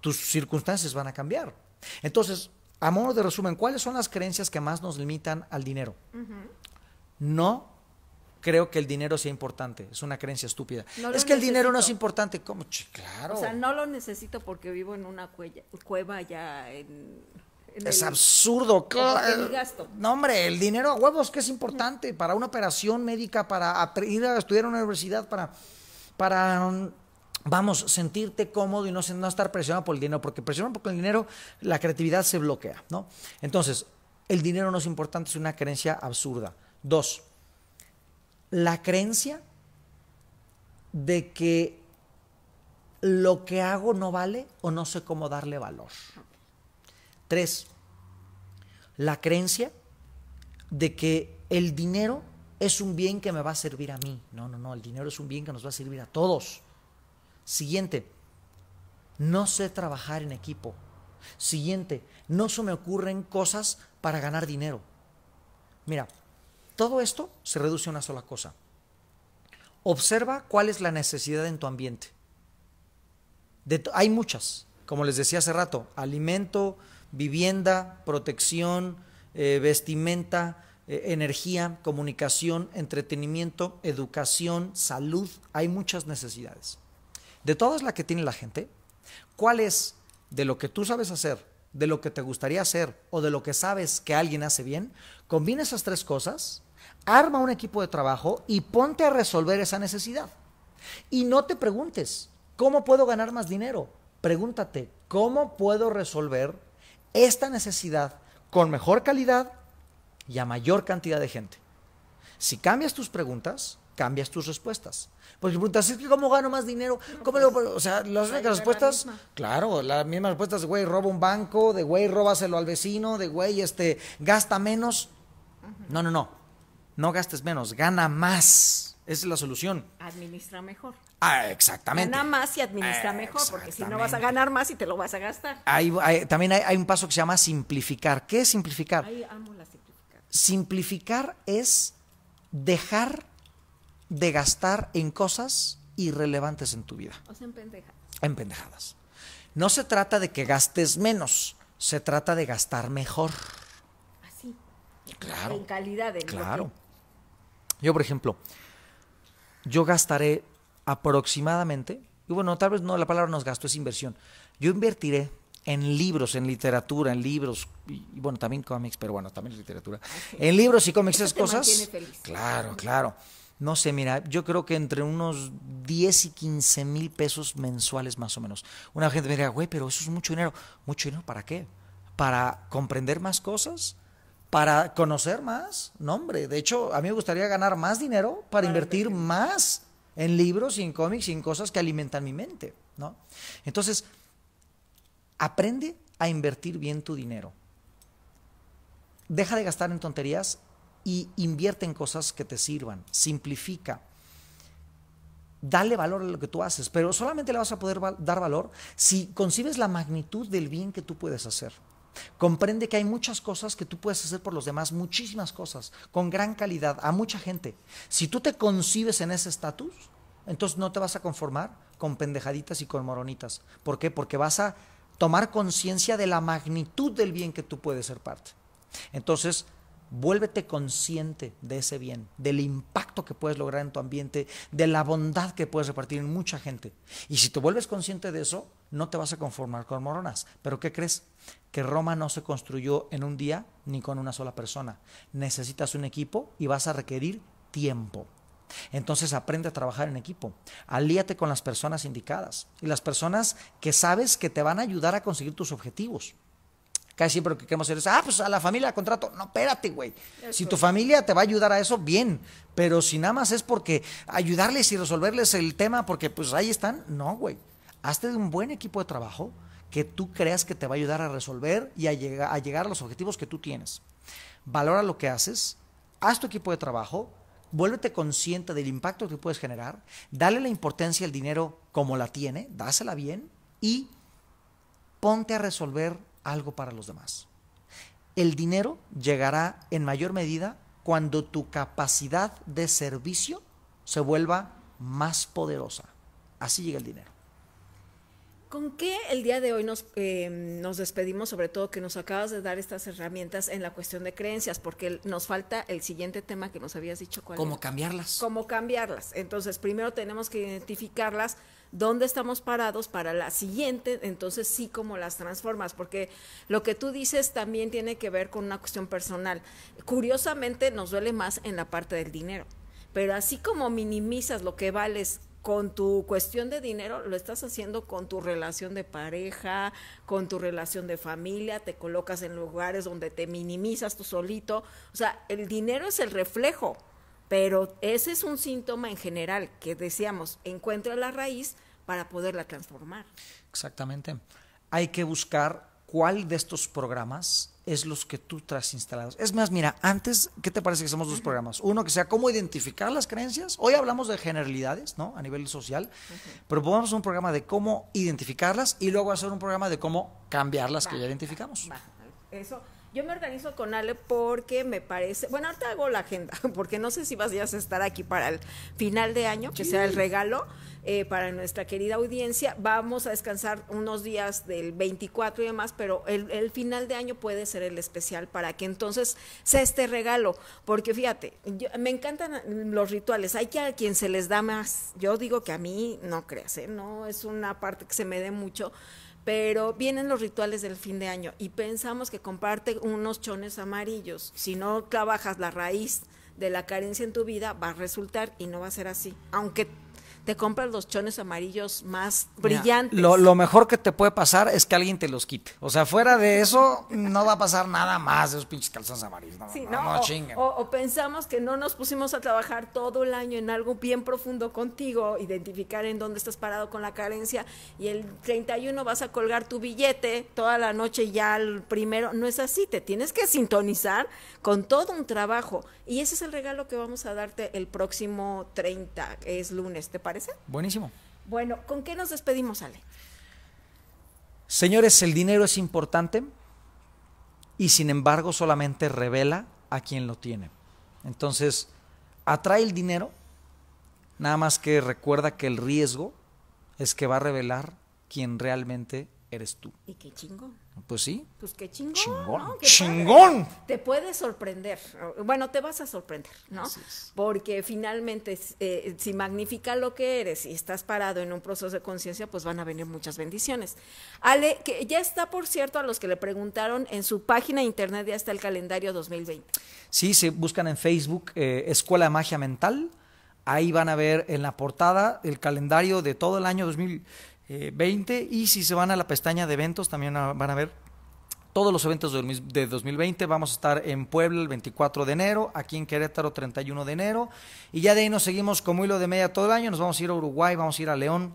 tus circunstancias van a cambiar. Entonces, a modo de resumen, ¿cuáles son las creencias que más nos limitan al dinero? No creo que el dinero sea importante. Es una creencia estúpida. es que el dinero no es importante. ¿Cómo? Claro. O sea, no lo necesito porque vivo en una cueva ya en... es absurdo. El gasto. No, hombre, el dinero a huevos que es importante para una operación médica, para ir a estudiar a una universidad, para, para mm, vamos, sentirte cómodo y no, no estar presionado por el dinero, porque presionado por el dinero la creatividad se bloquea, ¿no? Entonces, el dinero no es importante, es una creencia absurda. Dos, la creencia de que lo que hago no vale o no sé cómo darle valor. Tres, la creencia de que el dinero es un bien que me va a servir a mí. No, no, no, el dinero es un bien que nos va a servir a todos. Siguiente, no sé trabajar en equipo. Siguiente, no se me ocurren cosas para ganar dinero. Mira, todo esto se reduce a una sola cosa. Observa cuál es la necesidad en tu ambiente. hay muchas, como les decía hace rato, alimento, vivienda, protección, eh, vestimenta, eh, energía, comunicación, entretenimiento, educación, salud. Hay muchas necesidades de todas las que tiene la gente, ¿cuál es de lo que tú sabes hacer, de lo que te gustaría hacer o de lo que sabes que alguien hace bien? Combina esas tres cosas, arma un equipo de trabajo y ponte a resolver esa necesidad. Y no te preguntes, ¿cómo puedo ganar más dinero? Pregúntate, ¿cómo puedo resolver esta necesidad con mejor calidad y a mayor cantidad de gente? Si cambias tus preguntas, cambias tus respuestas. Porque preguntas, ¿es cómo gano más dinero? ¿Cómo o sea, las únicas respuestas, claro, las mismas respuestas de güey, roba un banco, de güey, róbaselo al vecino, de güey, este, gasta menos. No, no, no. No gastes menos, gana más. Esa es la solución. Administra mejor. Ah, exactamente. Gana más y administra eh, mejor, porque si no vas a ganar más y te lo vas a gastar. también hay, un paso que se llama simplificar. ¿Qué es simplificar? amo la simplificar. Simplificar es dejar de gastar en cosas irrelevantes en tu vida. O sea, en pendejadas. En pendejadas. No se trata de que gastes menos, se trata de gastar mejor. Así. Claro. En calidad. claro. Yo, por ejemplo, yo gastaré aproximadamente, y bueno, tal vez no la palabra nos gasto, es inversión. Yo invertiré en libros, en literatura, en libros, y, bueno, también cómics, pero bueno, también literatura. Ah, en libros y cómics, esas cosas. Claro, claro no sé, mira, yo creo que entre unos 10 y 15 mil pesos mensuales más o menos. Una gente me dirá, güey, pero eso es mucho dinero. ¿Mucho dinero para qué? ¿Para comprender más cosas? ¿Para conocer más? No, hombre, de hecho, a mí me gustaría ganar más dinero para, invertir más en libros y en cómics y en cosas que alimentan mi mente, ¿no? Entonces, aprende a invertir bien tu dinero. Deja de gastar en tonterías y invierte en cosas que te sirvan, simplifica. Dale valor a lo que tú haces, pero solamente le vas a poder dar valor si concibes la magnitud del bien que tú puedes hacer. Comprende que hay muchas cosas que tú puedes hacer por los demás, muchísimas cosas, con gran calidad, a mucha gente. Si tú te concibes en ese estatus, entonces no te vas a conformar con pendejaditas y con moronitas. ¿Por qué? Porque vas a tomar conciencia de la magnitud del bien que tú puedes ser parte. Entonces, Vuélvete consciente de ese bien, del impacto que puedes lograr en tu ambiente, de la bondad que puedes repartir en mucha gente. Y si te vuelves consciente de eso, no te vas a conformar con moronas. Pero ¿qué crees? Que Roma no se construyó en un día ni con una sola persona. Necesitas un equipo y vas a requerir tiempo. Entonces aprende a trabajar en equipo. Alíate con las personas indicadas y las personas que sabes que te van a ayudar a conseguir tus objetivos. Casi siempre lo que queremos hacer es, ah, pues a la familia contrato. No, espérate, güey. Si tu familia te va a ayudar a eso, bien. Pero si nada más es porque ayudarles y resolverles el tema porque pues ahí están, no, güey. Hazte de un buen equipo de trabajo que tú creas que te va a ayudar a resolver y a, a llegar a los objetivos que tú tienes. Valora lo que haces, haz tu equipo de trabajo, vuélvete consciente del impacto que puedes generar, dale la importancia al dinero como la tiene, dásela bien y ponte a resolver algo para los demás. El dinero llegará en mayor medida cuando tu capacidad de servicio se vuelva más poderosa. Así llega el dinero. ¿Con qué el día de hoy nos, em, despedimos, sobre todo que nos acabas de dar estas herramientas en la cuestión de creencias? Porque nos falta el siguiente tema que nos habías dicho. ¿Cómo cambiarlas? ¿Cómo cambiarlas? Entonces, primero tenemos que identificarlas dónde estamos parados para la siguiente, entonces sí como las transformas, porque lo que tú dices también tiene que ver con una cuestión personal. Curiosamente nos duele más en la parte del dinero, pero así como minimizas lo que vales con tu cuestión de dinero, lo estás haciendo con tu relación de pareja, con tu relación de familia, te colocas en lugares donde te minimizas tú solito, o sea, el dinero es el reflejo. Pero ese es un síntoma en general que decíamos, encuentra la raíz para poderla transformar. Exactamente. Hay que buscar cuál de estos programas es los que tú Tras instalados. Es más, mira, antes, ¿qué te parece que hacemos dos programas? Uno que sea cómo identificar las creencias. Hoy hablamos de generalidades, ¿no? A nivel social. Pero hacer un programa de cómo identificarlas y luego hacer un programa de cómo cambiarlas que ya identificamos. Eso. Yo me organizo con Ale porque me parece, bueno, ahorita hago la agenda, porque no sé si vas a estar aquí para el final de año, que sea el regalo. Eh, para nuestra querida audiencia. Vamos a descansar unos días del 24 y demás, pero el, final de año puede ser el especial para que entonces sea este regalo, porque fíjate, me encantan los rituales, hay que a quien se les da más, yo digo que a mí no creas, ¿eh? no es una parte que se me dé mucho pero vienen los rituales del fin de año y pensamos que comparte unos chones amarillos. Si no trabajas la raíz de la carencia en tu vida, va a resultar y no va a ser así. Aunque te compras los chones amarillos más brillantes. Lo, mejor que te puede pasar es que alguien te los quite. O sea, fuera de eso, no va a pasar nada más de esos pinches calzones amarillos. No, sí, no, o, O, pensamos que no nos pusimos a trabajar todo el año en algo bien profundo contigo, identificar en dónde estás parado con la carencia y el 31 vas a colgar tu billete toda la noche ya al primero. No es así, te tienes que sintonizar con todo un trabajo. Y ese es el regalo que vamos a darte el próximo 30, es lunes, ¿te parece? Buenísimo. Bueno, ¿con qué nos despedimos, Ale? Señores, el dinero es importante y sin embargo solamente revela a quien lo tiene. Entonces, atrae el dinero, nada más que recuerda que el riesgo es que va a revelar quién realmente eres tú. Y qué pues sí. Pues qué chingón. Chingón. Te puedes sorprender. Bueno, te vas a sorprender, ¿no? Porque finalmente, eh, si magnifica lo que eres y estás parado en un proceso de conciencia, pues van a venir muchas bendiciones. Ale, que ya está, por cierto, a los que le preguntaron, en su página de internet ya está el calendario 2020. Sí, se buscan en Facebook eh, Escuela de Magia Mental. Ahí van a ver en la portada el calendario de todo el año 2020 20. Eh, y si se van a la pestaña de eventos, también van a ver todos los eventos de 2020. Vamos a estar en Puebla el 24 de enero, aquí en Querétaro 31 de enero. Y ya de ahí nos seguimos como hilo de media todo el año. Nos vamos a ir a Uruguay, vamos a ir a León,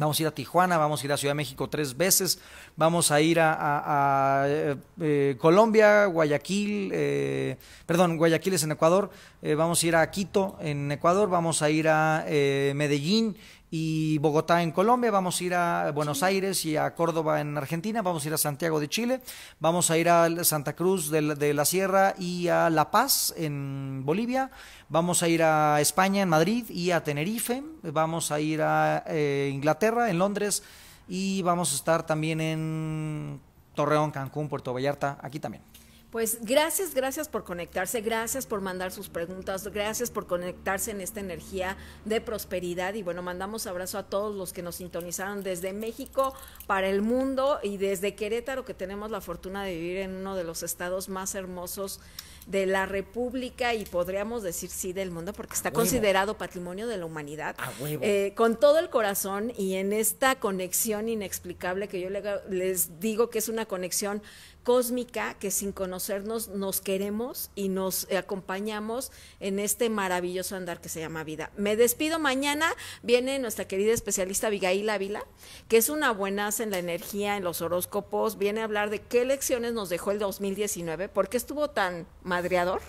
Vamos a ir a Tijuana, vamos a ir a Ciudad de México tres veces, vamos a ir a, eh, eh, Colombia, Guayaquil, perdón, Guayaquil es en Ecuador, vamos a ir a Quito en Ecuador, vamos a ir a Medellín y Bogotá en Colombia, vamos a ir a Buenos Aires y a Córdoba en Argentina, vamos a ir a Santiago de Chile, vamos a ir a Santa Cruz de la, Sierra y a La Paz en Bolivia, vamos a ir a España en Madrid y a Tenerife, vamos a ir a eh, Inglaterra en Londres y vamos a estar también en Torreón, Cancún, Puerto Vallarta, aquí también. Pues gracias, gracias por conectarse, gracias por mandar sus preguntas, gracias por conectarse en esta energía de prosperidad y bueno, mandamos abrazo a todos los que nos sintonizaron desde México para el mundo y desde Querétaro que tenemos la fortuna de vivir en uno de los estados más hermosos de la República y podríamos decir sí del mundo porque está considerado patrimonio de la humanidad. Eh, con todo el corazón y en esta conexión inexplicable que yo les digo que es una conexión cósmica que sin conocernos nos queremos y nos acompañamos en este maravilloso andar que se llama vida. Me despido mañana, viene nuestra querida especialista Abigail Ávila, que es una buenaza en la energía, en los horóscopos, viene a hablar de qué lecciones nos dejó el 2019, por qué estuvo tan madreador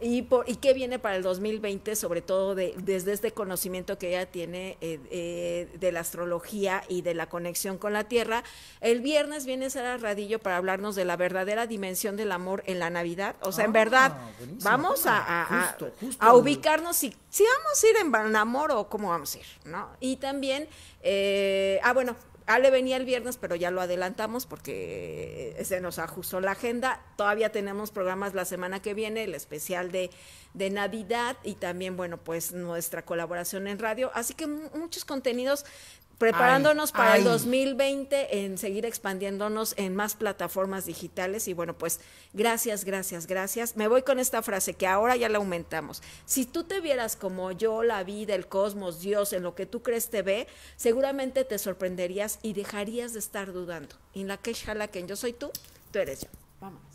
y, por, y qué viene para el 2020, sobre todo desde este conocimiento que ella tiene eh, eh, de la astrología y de la conexión con la Tierra. El viernes viene Sara Radillo para hablarnos de la verdadera dimensión del amor en la Navidad. O sea, en ah, verdad, vamos a, a, ubicarnos si, si vamos a ir en amor o cómo vamos a ir, ¿no? Y también, eh, ah, bueno, Ale venía el viernes, pero ya lo adelantamos porque se nos ajustó la agenda. Todavía tenemos programas la semana que viene, el especial de, de Navidad y también, bueno, pues nuestra colaboración en radio. Así que muchos contenidos preparándonos para el 2020 en seguir expandiéndonos en más plataformas digitales y bueno, pues gracias, gracias, gracias. Me voy con esta frase que ahora ya la aumentamos. Si tú te vieras como yo, la vida, el cosmos, Dios, en lo que tú crees te ve, seguramente te sorprenderías y dejarías de estar dudando. En la que yo soy tú, tú eres yo.